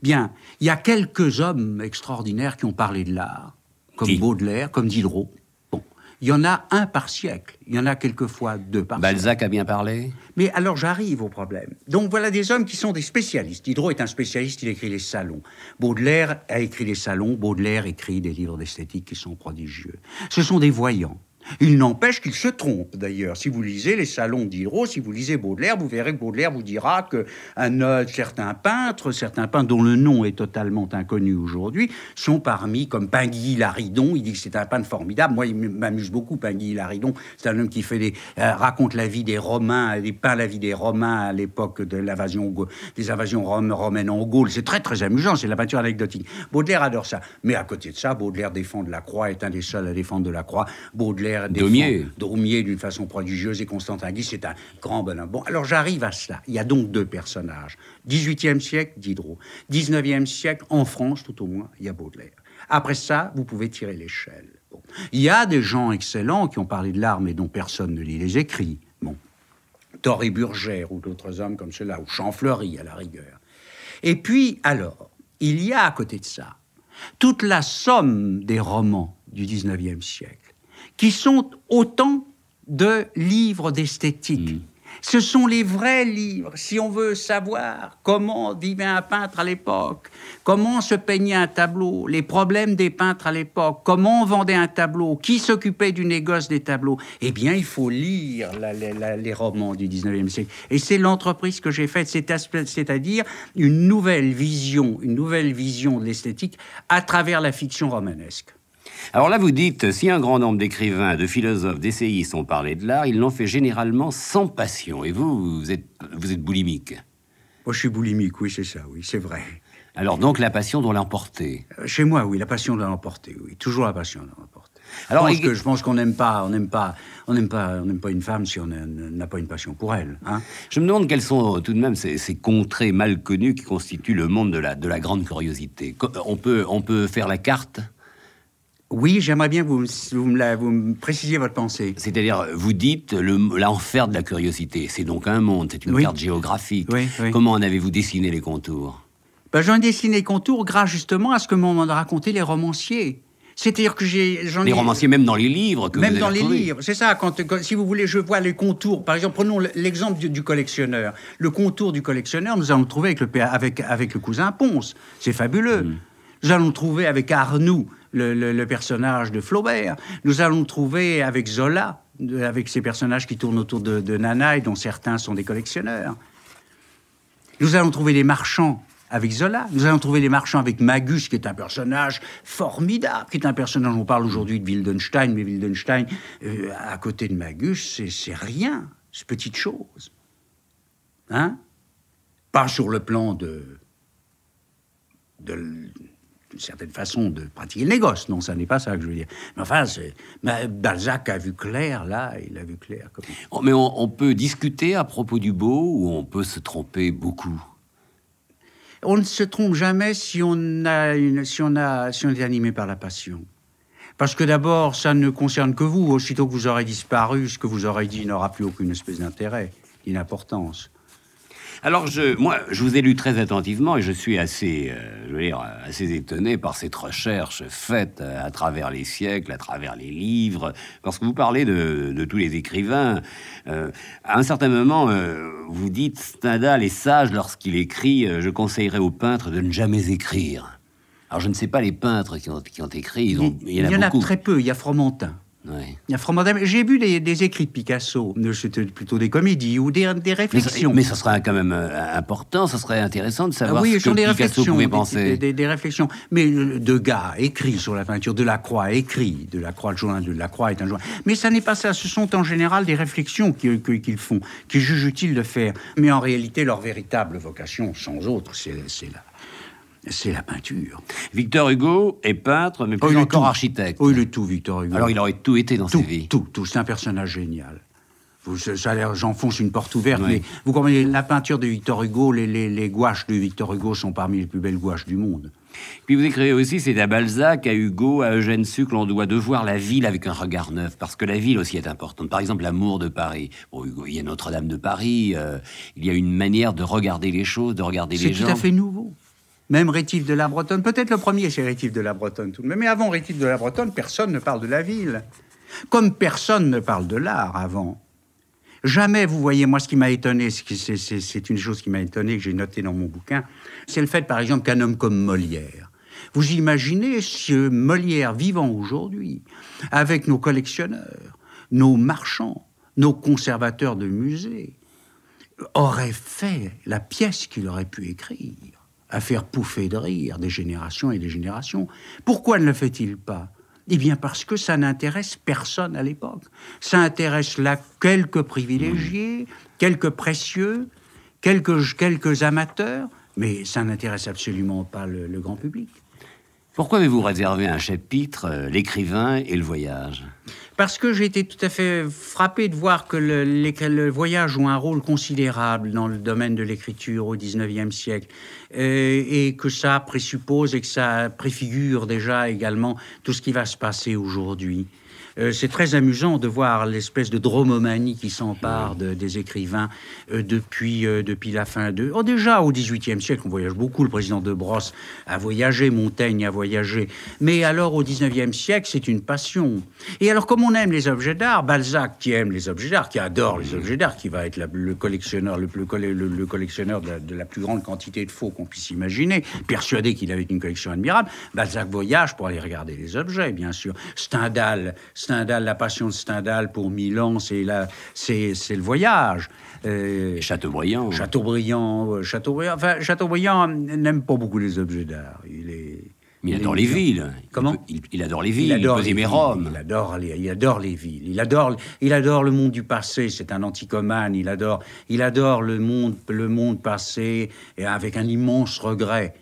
Bien, il y a quelques hommes extraordinaires qui ont parlé de l'art, comme Baudelaire, comme Diderot. Il y en a un par siècle. Il y en a quelquefois deux par siècle. Balzac a bien parlé. Mais alors j'arrive au problème. Donc voilà des hommes qui sont des spécialistes. Diderot est un spécialiste, il écrit les salons. Baudelaire a écrit les salons. Baudelaire écrit des livres d'esthétique qui sont prodigieux. Ce sont des voyants. Il n'empêche qu'il se trompe d'ailleurs. Si vous lisez les salons d'Hiro, si vous lisez Baudelaire, vous verrez que Baudelaire vous dira que un, euh, certains peintres, certains peintres dont le nom est totalement inconnu aujourd'hui, sont parmi, comme Pingui Laridon, il dit que c'est un peintre formidable. Moi, il m'amuse beaucoup, Pingui Laridon. C'est un homme qui euh, raconte la vie des Romains, il peint la vie des Romains à l'époque des invasions romaines en Gaule. C'est très très amusant, c'est la peinture anecdotique. Baudelaire adore ça. Mais à côté de ça, Baudelaire défend de la croix, est un des seuls à défendre de la croix. Baudelaire Baudelaire Daumier. d'une façon prodigieuse et Constantin dit c'est un grand bonhomme. Bon, alors j'arrive à cela. Il y a donc deux personnages. 18e siècle, Diderot. 19e siècle, en France tout au moins, il y a Baudelaire. Après ça, vous pouvez tirer l'échelle. Bon. Il y a des gens excellents qui ont parlé de l'art mais dont personne ne lit les écrits. Bon. Torrey Burgère ou d'autres hommes comme cela, ou Champfleury à la rigueur. Et puis, alors, il y a à côté de ça toute la somme des romans du 19e siècle qui sont autant de livres d'esthétique. Mm. Ce sont les vrais livres. Si on veut savoir comment vivait un peintre à l'époque, comment se peignait un tableau, les problèmes des peintres à l'époque, comment vendait un tableau, qui s'occupait du négoce des tableaux, eh bien, il faut lire les romans du 19e siècle. Et c'est l'entreprise que j'ai faite, c'est-à-dire une nouvelle vision, une nouvelle vision de l'esthétique à travers la fiction romanesque. Alors là, vous dites, si un grand nombre d'écrivains, de philosophes, d'essayistes ont parlé de l'art, ils l'ont fait généralement sans passion. Et vous, vous êtes, vous êtes boulimique. Moi, je suis boulimique, oui, c'est ça, oui, c'est vrai. Alors donc, la passion doit l'emporter. Euh, chez moi, oui, la passion doit l'emporter, oui. Toujours la passion doit l'emporter. Alors, je pense, que, je pense qu'on n'aime pas, on n'aime pas, on n'aime pas, on pas une femme si on n'a pas une passion pour elle. Hein. je me demande quels sont tout de même ces, contrées mal connues qui constituent le monde de la, grande curiosité. on peut faire la carte oui, j'aimerais bien que vous, me précisiez votre pensée. C'est-à-dire, vous dites l'enfer de la curiosité. C'est donc un monde, c'est une carte géographique. Comment en avez-vous dessiné les contours ben, J'en ai dessiné les contours grâce justement à ce que m'ont raconté les romanciers. C'est-à-dire que j'ai. Les ai... romanciers, même dans les livres. Que même dans les livres. C'est ça. Quand, si vous voulez, je vois les contours. Par exemple, prenons l'exemple du, collectionneur. Le contour du collectionneur, nous allons le trouver avec le, cousin Ponce. C'est fabuleux. Mm. Nous allons le trouver avec Arnoux le, personnage de Flaubert. Nous allons trouver avec Zola, avec ces personnages qui tournent autour de, de Nana et dont certains sont des collectionneurs. Nous allons trouver les marchands avec Zola. Nous allons trouver les marchands avec Magus, qui est un personnage formidable, qui est un personnage, on parle aujourd'hui de Wildenstein, mais Wildenstein, euh, à côté de Magus, c'est rien, c'est petite chose. Hein Pas sur le plan de, de une certaine façon de pratiquer le négoce. Non, ça n'est pas ça que je veux dire. Mais enfin, Balzac a vu clair, là, il a vu clair. Oh, mais on, peut discuter à propos du beau ou on peut se tromper beaucoup On ne se trompe jamais si on, a une, si on, si on est animé par la passion. Parce que d'abord, ça ne concerne que vous. Aussitôt que vous aurez disparu, ce que vous aurez dit n'aura plus aucune espèce d'intérêt, d'importance. Alors, je, moi, je vous ai lu très attentivement et je suis assez, euh, assez étonné par cette recherche faite euh, à travers les siècles, à travers les livres, parce que vous parlez de, tous les écrivains. Euh, à un certain moment, vous dites Stendhal est sage lorsqu'il écrit Je conseillerais aux peintres de ne jamais écrire. Alors, je ne sais pas les peintres qui ont, écrit. il, y en a, y en a très peu. Il y a Fromentin. J'ai vu des, écrits de Picasso, c'était plutôt des comédies ou des, réflexions. Mais, ça, sera quand même euh, important, ça serait intéressant de ah savoir ce que des Picasso pouvait penser. Des, des, réflexions. Mais euh, gars écrit sur la peinture, Delacroix écrit, Delacroix, le de Croix est un joint. Mais ça n'est pas ça, ce sont en général des réflexions qu'ils font, qu'ils jugent utiles de faire. Mais en réalité, leur véritable vocation, sans autre, c'est là c'est la peinture. Victor Hugo est peintre, mais oh, plus encore architecte. Oh, il est tout, Victor Hugo. Alors, il aurait tout été dans sa vie. Tout, tout. C'est un personnage génial. J'enfonce une porte ouverte, mais vous comprenez, la peinture de Victor Hugo, les, les, gouaches de Victor Hugo sont parmi les plus belles gouaches du monde. Puis vous écrivez aussi, c'est à Balzac, à Hugo, à Eugène Sucre, on doit devoir la ville avec un regard neuf, parce que la ville aussi est importante. Par exemple, l'amour de Paris. Hugo, il y a Notre-Dame de Paris, euh, il y a une manière de regarder les choses, de regarder les gens. C'est tout à fait nouveau même Rétif de la Bretonne, peut-être le premier c'est Rétif de la Bretonne tout mais avant Rétif de la Bretonne, personne ne parle de la ville, comme personne ne parle de l'art avant. Jamais, vous voyez, moi, ce qui m'a étonné, c'est une chose qui m'a étonné, que j'ai noté dans mon bouquin, c'est le fait, par exemple, qu'un homme comme Molière, vous imaginez ce Molière vivant aujourd'hui, avec nos collectionneurs, nos marchands, nos conservateurs de musées, aurait fait la pièce qu'il aurait pu écrire à faire pouffer de rire des générations et des générations. Pourquoi ne le fait-il pas Eh bien parce que ça n'intéresse personne à l'époque. Ça intéresse là quelques privilégiés, mmh. quelques précieux, quelques, quelques amateurs, mais ça n'intéresse absolument pas le grand public. Pourquoi avez-vous réservé un chapitre, euh, l'écrivain et le voyage Parce que j'ai été tout à fait frappé de voir que le, le, voyage joue un rôle considérable dans le domaine de l'écriture au XIXe siècle euh, et que ça présuppose et que ça préfigure déjà également tout ce qui va se passer aujourd'hui. Euh, c'est très amusant de voir l'espèce de dromomanie qui s'empare des écrivains euh, depuis, euh, depuis la fin de... Oh, déjà, au XVIIIe siècle, on voyage beaucoup. Le président de Brosse a voyagé, Montaigne a voyagé. Mais alors, au XIXe siècle, c'est une passion. Et alors, comme on aime les objets d'art, Balzac, qui aime les objets d'art, qui adore les objets d'art, qui va être le collectionneur, le, collectionneur de la, plus grande quantité de faux qu'on puisse imaginer, persuadé qu'il avait une collection admirable, Balzac voyage pour aller regarder les objets, bien sûr. Stendhal, Stendhal Stendhal, la passion de Stendhal pour Milan, c'est c'est le voyage. Euh, Chateaubriand. Chateaubriand, Chateaubriand. Enfin, n'aime pas beaucoup les objets d'art. Il est. Mais il, adore les villes. Comment il, adore les villes. Il adore les villes. Il adore les, villes. Il adore, il adore le monde du passé. C'est un anticomane. Il adore, il adore le monde, le monde passé et avec un immense regret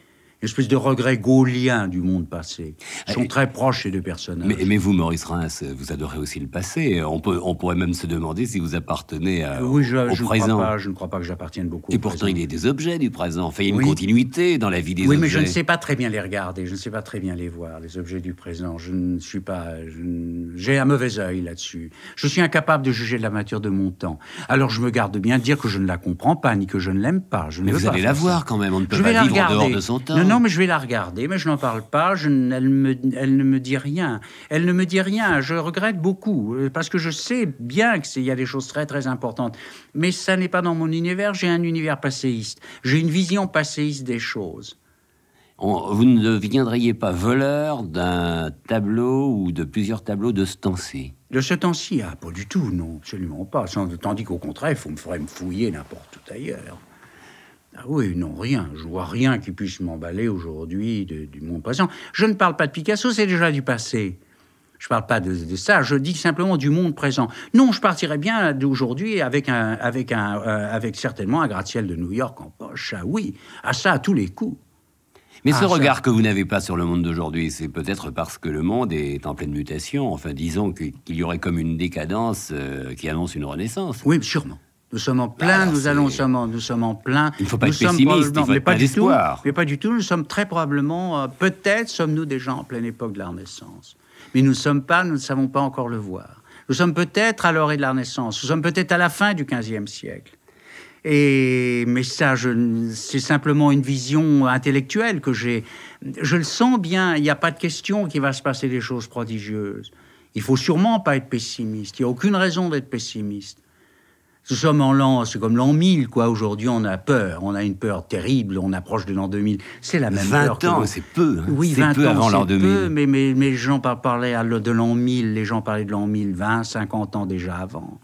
une espèce de regret gaulien du monde passé. Ils sont très proches ces deux personnages. Mais, vous, Maurice Reims, vous adorez aussi le passé. On, peut, on pourrait même se demander si vous appartenez à, oui, je, au présent. Ne crois pas, je ne crois pas que j'appartienne beaucoup. Et pourtant, il y a des objets du présent. Enfin, il y a une continuité dans la vie des oui, objets. Oui, mais je ne sais pas très bien les regarder. Je ne sais pas très bien les voir, les objets du présent. Je ne suis pas. J'ai un mauvais œil là-dessus. Je suis incapable de juger de la matière de mon temps. Alors, je me garde de bien dire que je ne la comprends pas, ni que je ne l'aime pas. Je mais vous allez la voir quand même. On ne peut pas vivre en dehors de son temps non, mais je vais la regarder, mais je n'en parle pas, je, elle, ne me dit rien. Elle ne me dit rien, je regrette beaucoup, euh, parce que je sais bien qu'il y a des choses très très importantes, mais ça n'est pas dans mon univers, j'ai un univers passéiste, j'ai une vision passéiste des choses. vous ne deviendriez pas voleur d'un tableau ou de plusieurs tableaux de ce temps-ci De ce temps-ci, ah, pas du tout, non, absolument pas. Tandis qu'au contraire, il faut, me me fouiller n'importe où ailleurs. Ah oui, non, rien. Je vois rien qui puisse m'emballer aujourd'hui du monde présent. Je ne parle pas de Picasso, c'est déjà du passé. Je ne parle pas de, ça, je dis simplement du monde présent. Non, je partirais bien d'aujourd'hui avec, un, avec, un, euh, avec certainement un gratte-ciel de New York en poche. Ah oui, à ah ça à tous les coups. Mais ce ah, regard que vous n'avez pas sur le monde d'aujourd'hui, c'est peut-être parce que le monde est en pleine mutation. Enfin, disons qu'il y aurait comme une décadence euh, qui annonce une renaissance. Oui, sûrement. Nous sommes en bah plein, nous allons, nous sommes, en, nous sommes plein. Il ne faut pas nous être pessimiste, il faut pas, du tout, mais pas du tout, nous sommes très probablement, euh, peut-être sommes-nous déjà en pleine époque de la Renaissance. Mais nous ne sommes pas, nous ne savons pas encore le voir. Nous sommes peut-être à l'orée de la Renaissance, nous sommes peut-être à la fin du XVe siècle. Et, mais ça, c'est simplement une vision intellectuelle que j'ai. Je le sens bien, il n'y a pas de question qu'il va se passer des choses prodigieuses. Il faut sûrement pas être pessimiste, il n'y a aucune raison d'être pessimiste. Nous sommes en l'an, c'est comme l'an 1000, quoi. Aujourd'hui, on a peur. On a une peur terrible. On approche de l'an 2000. C'est la même peur. 20 ans, c'est peu. Hein. C'est Oui, 20 peu avant l'an 2000. Peu, mais, mais, mais les gens parlaient de l'an 1000. Les gens parlaient de l'an 1000, 20, 50 ans déjà avant.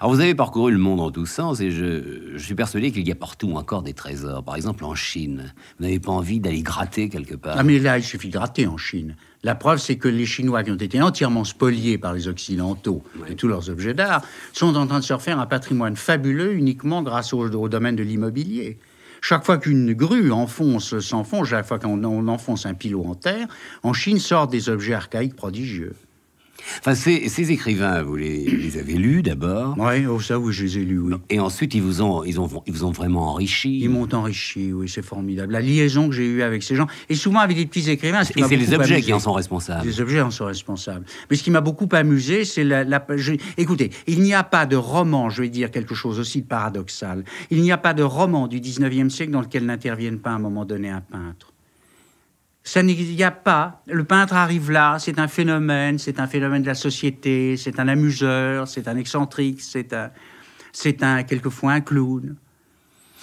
Alors vous avez parcouru le monde en tous sens et je, je suis persuadé qu'il y a partout encore des trésors. Par exemple en Chine, vous n'avez pas envie d'aller gratter quelque part. Ah mais là il suffit de gratter en Chine. La preuve, c'est que les Chinois, qui ont été entièrement spoliés par les Occidentaux et tous leurs objets d'art, sont en train de se refaire un patrimoine fabuleux uniquement grâce au, domaine de l'immobilier. Chaque fois qu'une grue enfonce, s'enfonce, chaque fois qu'on enfonce un pilot en terre, en Chine sortent des objets archaïques prodigieux. Enfin, ces, écrivains, vous les, avez lus d'abord Oui, oh, ça, oui, je les ai lus, Et ensuite, ils vous ont, ils ont, vraiment enrichi Ils m'ont enrichi, oui, c'est formidable. La liaison que j'ai eue avec ces gens, et souvent avec des petits écrivains... et c'est les objets qui en sont responsables. Les objets en sont responsables. Mais ce qui m'a beaucoup amusé, c'est la... la écoutez, il n'y a pas de roman, je vais dire quelque chose aussi paradoxal, il n'y a pas de roman du 19e siècle dans lequel n'intervienne pas à un moment donné un peintre. Ça n'y a pas. Le peintre arrive là, c'est un phénomène, c'est un phénomène de la société, c'est un amuseur, c'est un excentrique, c'est un, c'est un, quelquefois un clown.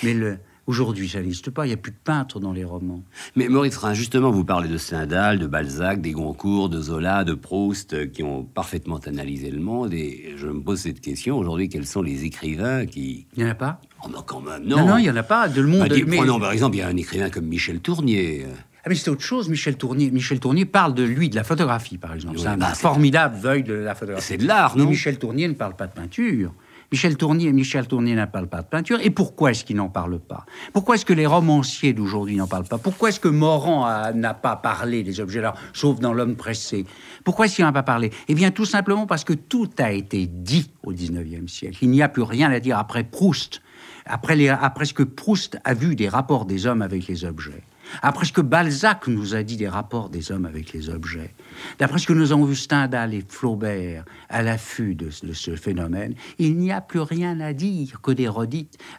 Mais le, Aujourd'hui, ça n'existe pas. Il n'y a plus de peintre dans les romans. Mais Maurice Rhin, justement, vous parlez de Stendhal, de Balzac, des Goncourt, de Zola, de Proust, euh, qui ont parfaitement analysé le monde. Et je me pose cette question aujourd'hui quels sont les écrivains qui. Il n'y en a pas non, oh, quand même, non. Non, il n'y en a pas. De le monde. Bah, prenons par exemple, il y a un écrivain comme Michel Tournier. Ah, mais c'est autre chose, Michel Tournier. Michel Tournier parle de lui, de la photographie, par exemple. c'est un bah, formidable veuille de la photographie. C'est de l'art, non Michel Tournier ne parle pas de peinture. Michel Tournier, Michel Tournier n'en parle pas de peinture. Et pourquoi est-ce qu'il n'en parle pas Pourquoi est-ce que les romanciers d'aujourd'hui n'en parlent pas Pourquoi est-ce que Morand euh, n'a pas parlé des objets là sauf dans L'homme pressé Pourquoi est-ce qu'il n'en a pas parlé Eh bien, tout simplement parce que tout a été dit au XIXe siècle. Il n'y a plus rien à dire après Proust, après, après ce que Proust a vu des rapports des hommes avec les objets. Après ce que Balzac nous a dit des rapports des hommes avec les objets, d'après ce que nous avons vu Stendhal et Flaubert à l'affût de, ce phénomène, il n'y a plus rien à dire que des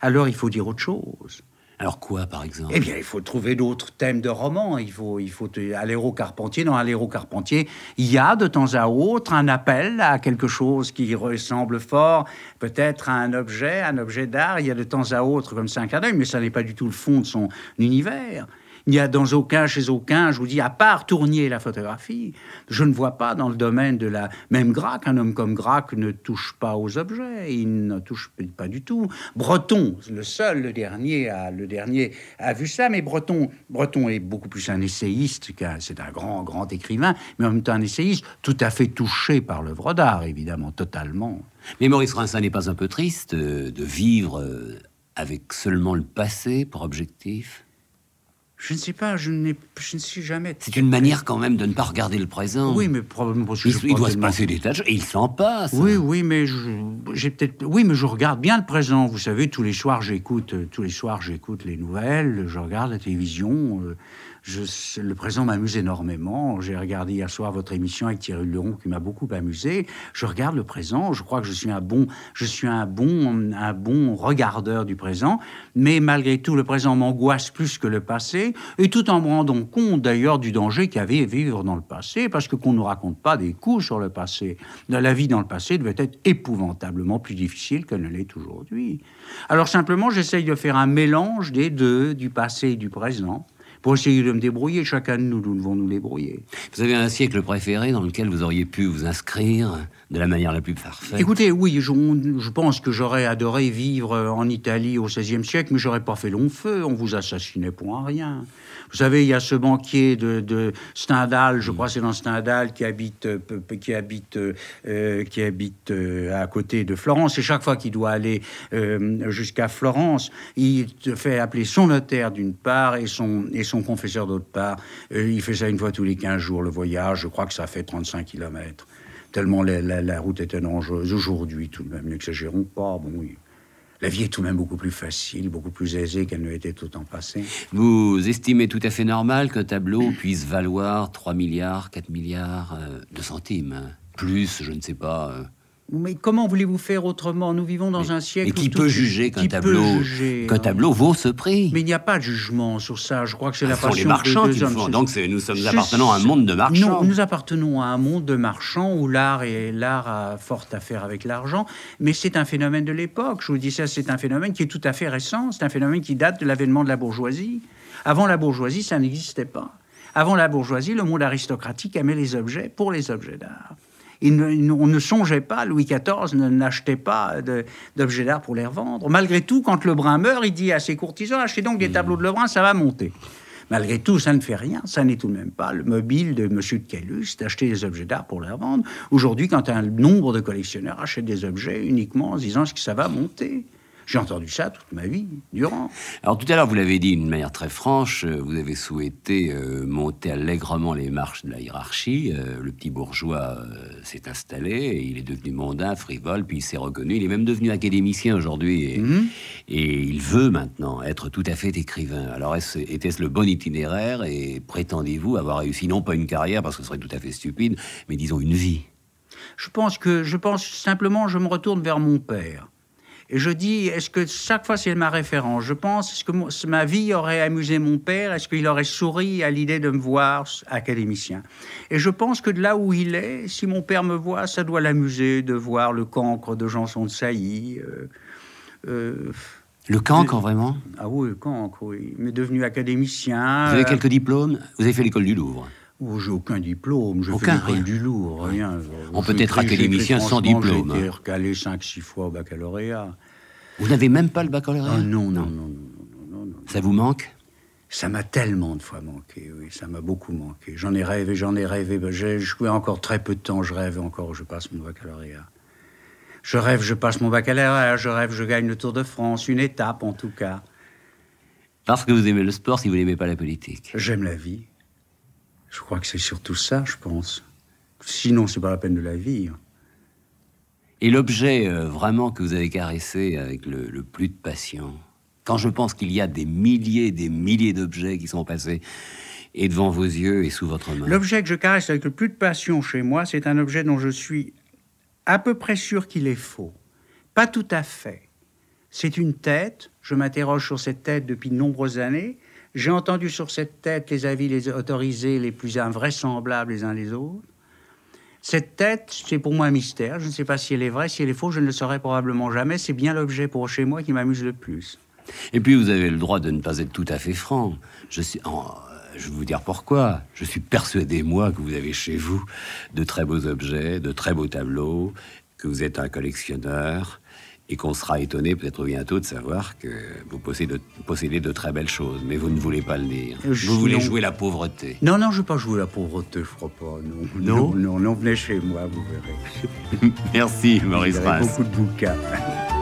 Alors il faut dire autre chose. Alors quoi, par exemple Eh bien, il faut trouver d'autres thèmes de romans. Il faut, aller au Carpentier. Dans Aller au Carpentier, il y a de temps à autre un appel à quelque chose qui ressemble fort, peut-être à un objet, un objet d'art. Il y a de temps à autre comme ça un mais ça n'est pas du tout le fond de son univers. Il n'y a dans aucun, chez aucun, je vous dis, à part Tournier la photographie, je ne vois pas dans le domaine de la... Même Grac, un homme comme Grac ne touche pas aux objets, il ne touche pas du tout. Breton, le seul, le dernier, a, le dernier a vu ça, mais Breton, Breton est beaucoup plus un essayiste, c'est un grand, grand écrivain, mais en même temps un essayiste tout à fait touché par l'œuvre d'art, évidemment, totalement. Mais Maurice Rincin n'est pas un peu triste euh, de vivre euh, avec seulement le passé pour objectif je ne sais pas, je, je ne suis jamais. C'est une manière quand même de ne pas regarder le présent. Oui, mais probablement parce il, doit se passer des tâches et il s'en passe. Oui, oui, mais j'ai peut-être. Oui, mais je regarde bien le présent. Vous savez, tous les soirs, j'écoute. Tous les soirs, j'écoute les nouvelles. Je regarde la télévision. Euh, le présent m'amuse énormément. J'ai regardé hier soir votre émission avec Thierry Leron qui m'a beaucoup amusé. Je regarde le présent. Je crois que je suis un bon, je suis un bon, un bon regardeur du présent. Mais malgré tout, le présent m'angoisse plus que le passé. Et tout en me rendant compte d'ailleurs du danger qu'avait vivre dans le passé, parce que qu'on ne raconte pas des coups sur le passé. La vie dans le passé devait être épouvantablement plus difficile que ne l'est aujourd'hui. Alors simplement, j'essaye de faire un mélange des deux, du passé et du présent pour essayer de me débrouiller. Chacun de nous, nous devons nous débrouiller. Vous avez un siècle préféré dans lequel vous auriez pu vous inscrire de la manière la plus parfaite. Écoutez, oui, je, pense que j'aurais adoré vivre euh, en Italie au XVIe siècle, mais j'aurais pas fait long feu. On vous assassinait pour rien. Vous savez, il y a ce banquier de, Stendhal, je mm. crois crois c'est dans Stendhal, qui habite, euh, qui habite, euh, qui habite à côté de Florence. Et chaque fois qu'il doit aller jusqu'à Florence, il fait appeler son notaire d'une part et son, et son confesseur d'autre part. il fait ça une fois tous les 15 jours, le voyage. Je crois que ça fait 35 kilomètres tellement la, route était dangereuse. Aujourd'hui, tout de même, n'exagérons pas. Bon, La vie est tout de même beaucoup plus facile, beaucoup plus aisée qu'elle ne l'était tout temps passé. Vous estimez tout à fait normal qu'un tableau *coughs* puisse valoir 3 milliards, 4 milliards euh, de centimes, hein. plus, je ne sais pas, euh, mais comment voulez-vous faire autrement Nous vivons dans un siècle. qui peut juger hein? qu'un tableau, tableau vaut ce prix Mais il n'y a pas de jugement sur ça. Je crois que c'est la passion les marchands Donc nous sommes appartenant à un monde de marchands. nous appartenons à un monde de marchands où l'art et l'art a fort à faire avec l'argent. Mais c'est un phénomène de l'époque. Je vous dis ça, c'est un phénomène qui est tout à fait récent. C'est un phénomène qui date de l'avènement de la bourgeoisie. Avant la bourgeoisie, ça n'existait pas. Avant la bourgeoisie, le monde aristocratique aimait les objets pour les objets d'art on ne songeait pas, Louis XIV n'achetait pas d'objets d'art pour les revendre. Malgré tout, quand Lebrun meurt, il dit à ses courtisans achetez donc des mmh. tableaux de Lebrun, ça va monter. Malgré tout, ça ne fait rien. Ça n'est tout de même pas le mobile de M. de Calus d'acheter des objets d'art pour les revendre. Aujourd'hui, quand un nombre de collectionneurs achètent des objets uniquement en se disant que ça va monter. J'ai entendu ça toute ma vie, durant. Alors tout à l'heure, vous l'avez dit d'une manière très franche, euh, vous avez souhaité euh, monter allègrement les marches de la hiérarchie. Euh, le petit bourgeois s'est installé, il est devenu mondain, frivole, puis il s'est reconnu. Il est même devenu académicien aujourd'hui, et, mhm. il veut maintenant être tout à fait écrivain. Alors était-ce le bon itinéraire, et prétendez-vous avoir réussi non pas une carrière, parce que ce serait tout à fait stupide, mais disons une vie je pense que je pense simplement, je me retourne vers mon père. Et je dis, est-ce que chaque fois c'est ma référence Je pense, est-ce que ma vie aurait amusé mon père Est-ce qu'il aurait souri à l'idée de me voir académicien Et je pense que de là où il est, si mon père me voit, ça doit l'amuser de voir le cancre de jean de Sailly. Euh, euh, le cancre, vraiment Ah oui, le cancre, oui. Mais devenu académicien. Vous avez euh, quelques diplômes Vous avez fait l'école du Louvre j'ai aucun diplôme, je fais du lourd, rien. On peut être académicien sans diplôme. J'ai été recalé 5-6 fois au baccalauréat. Vous n'avez même pas le baccalauréat ah, non, non, non, non, Ça vous manque Ça m'a tellement de fois manqué, oui, ça m'a beaucoup manqué. J'en ai rêvé, j'en ai rêvé, bah, j'ai joué encore très peu de temps, je rêve encore, je passe mon baccalauréat. Je rêve, je passe mon baccalauréat, je rêve, je gagne le Tour de France, une étape en tout cas. Parce que vous aimez le sport si vous n'aimez pas la politique. J'aime la vie. Je crois que c'est surtout ça, je pense. Sinon, c'est pas la peine de la vivre. Et l'objet euh, vraiment que vous avez caressé avec le, le plus de passion, quand je pense qu'il y a des milliers, des milliers d'objets qui sont passés et devant vos yeux et sous votre main. L'objet que je caresse avec le plus de passion chez moi, c'est un objet dont je suis à peu près sûr qu'il est faux. Pas tout à fait. C'est une tête, je m'interroge sur cette tête depuis de nombreuses années, j'ai entendu sur cette tête les avis les autorisés les plus invraisemblables les uns les autres. Cette tête, c'est pour moi un mystère. Je ne sais pas si elle est vraie, si elle est fausse, je ne le saurai probablement jamais. C'est bien l'objet pour chez moi qui m'amuse le plus. Et puis vous avez le droit de ne pas être tout à fait franc. Je suis, je vais vous dire pourquoi. Je suis persuadé moi que vous avez chez vous de très beaux objets, de très beaux tableaux, que vous êtes un collectionneur et qu'on sera étonné peut-être bientôt de savoir que vous possédez de, de, très belles choses, mais vous ne voulez pas le dire. vous voulez jouer la pauvreté. Non, non, je ne veux pas jouer la pauvreté, je crois pas. Non, non, non, venez chez moi, vous verrez. *laughs* Merci, Maurice Rass. beaucoup de bouquins.